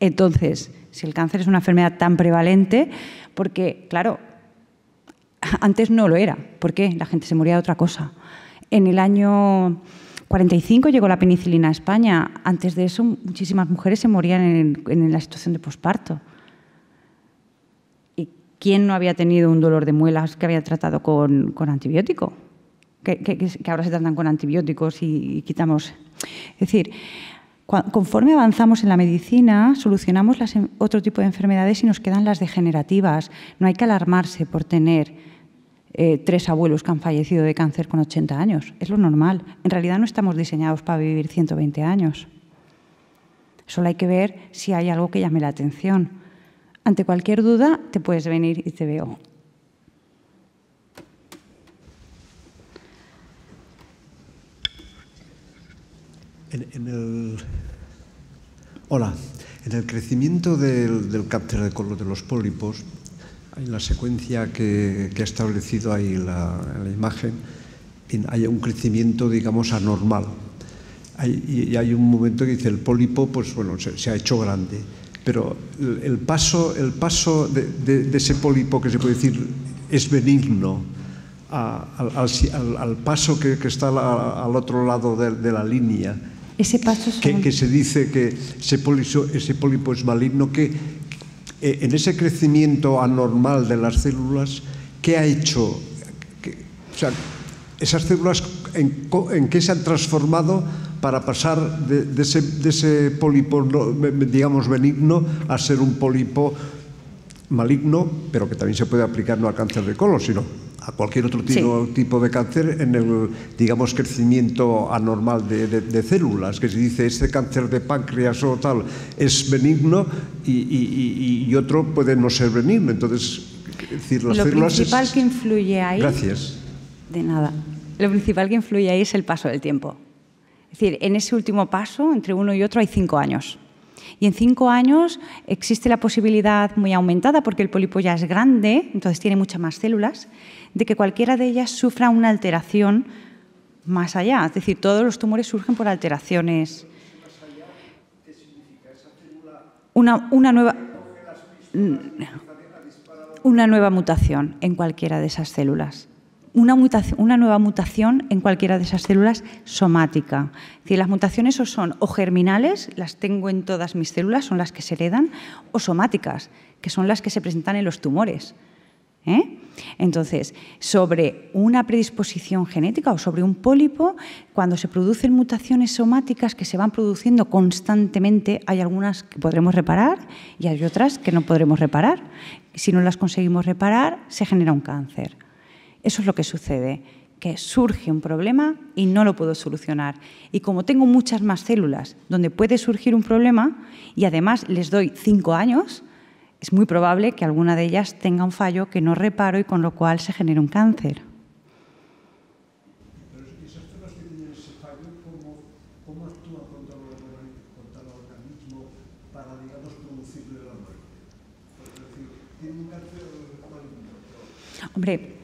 Entonces, si el cáncer es una enfermedad tan prevalente, porque, claro, antes no lo era. ¿Por qué? La gente se moría de otra cosa. En el año 45 llegó la penicilina a España. Antes de eso, muchísimas mujeres se morían en, la situación de posparto. ¿Y quién no había tenido un dolor de muelas que había tratado con, antibiótico? Que, ahora se tratan con antibióticos y, quitamos. Es decir, Conforme avanzamos en la medicina, solucionamos em, otro tipo de enfermedades y nos quedan las degenerativas. No hay que alarmarse por tener eh, tres abuelos que han fallecido de cáncer con 80 años. Es lo normal. En realidad no estamos diseñados para vivir 120 años. Solo hay que ver si hay algo que llame la atención. Ante cualquier duda, te puedes venir y te veo. Hola. En el crecimiento del, del cáncer de de los pólipos, en la secuencia que, que ha establecido ahí la, imagen, hay un crecimiento, digamos, anormal. y hay un momento que dice el pólipo, pues bueno, se, ha hecho grande. Pero el, paso, el paso de, ese pólipo que se puede decir es benigno al, paso que, está al otro lado de, la línea, ese paso que, se dice que ese, pólipo, ese pólipo es maligno, que Eh, en ese crecimiento anormal de las células, ¿qué ha hecho? o sea, esas células, en, en qué se han transformado para pasar de, de, ese, de, ese, pólipo, digamos, benigno a ser un pólipo maligno, pero que también se puede aplicar no al cáncer de colon, sino a cualquier otro tipo, de cáncer en el, digamos, crecimiento anormal de, células, que se dice este cáncer de páncreas o tal es benigno y, otro puede no ser benigno. Entonces, decir, las Lo principal que influye ahí... Gracias. De nada. Lo principal que influye ahí es el paso del tiempo. Es decir, en ese último paso, entre uno y otro, hay cinco años. Y en cinco años existe la posibilidad muy aumentada, porque el polipo ya es grande, entonces tiene muchas más células, de que cualquiera de ellas sufra una alteración más allá. Es decir, todos los tumores surgen por alteraciones. Una nueva mutación en cualquiera de esas células una, nueva mutación en cualquiera de esas células somática. Si las mutaciones son o germinales, las tengo en todas mis células, son las que se heredan, o somáticas, que son las que se presentan en los tumores. ¿eh? Entonces, sobre una predisposición genética o sobre un pólipo, cuando se producen mutaciones somáticas que se van produciendo constantemente, hay algunas que podremos reparar y hay otras que no podremos reparar. Si no las conseguimos reparar, se genera un cáncer. Eso es lo que sucede, que surge un problema y no lo puedo solucionar. Y como tengo muchas más células donde puede surgir un problema y además les doy cinco años, es muy probable que alguna de ellas tenga un fallo que no reparo y con lo cual se genere un cáncer. Hombre,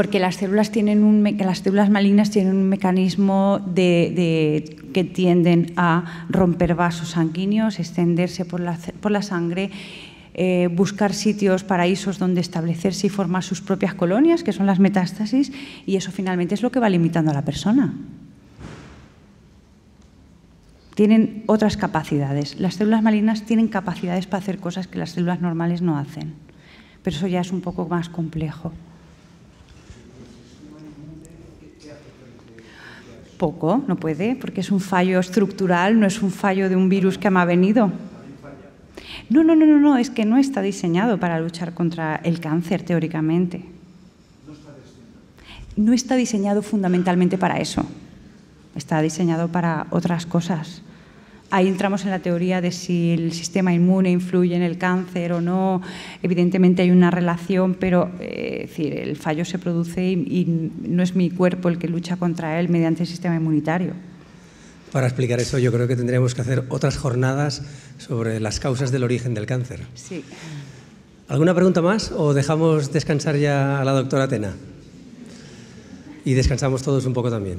porque las células, tienen las células malignas tienen un mecanismo de, que tienden a romper vasos sanguíneos, extenderse por la, sangre, eh, buscar sitios, paraísos donde establecerse y formar sus propias colonias, que son las metástasis, y eso finalmente es lo que va limitando a la persona tienen otras capacidades. Las células malignas tienen capacidades para hacer cosas que las células normales no hacen, pero eso ya es un poco más complejo. poco, no puede, porque es un fallo estructural, no es un fallo de un virus que me ha venido. No, no, no, no, no, es que no está diseñado para luchar contra el cáncer, teóricamente. No está diseñado fundamentalmente para eso. Está diseñado para otras cosas ahí entramos en la teoría de si el sistema inmune influye en el cáncer o no. Evidentemente hay una relación, pero eh, el fallo se produce y, no es mi cuerpo el que lucha contra él mediante el sistema inmunitario. Para explicar eso, yo creo que tendríamos que hacer otras jornadas sobre las causas del origen del cáncer. Sí. ¿Alguna pregunta más o dejamos descansar ya a la doctora Atena? Y descansamos todos un poco también.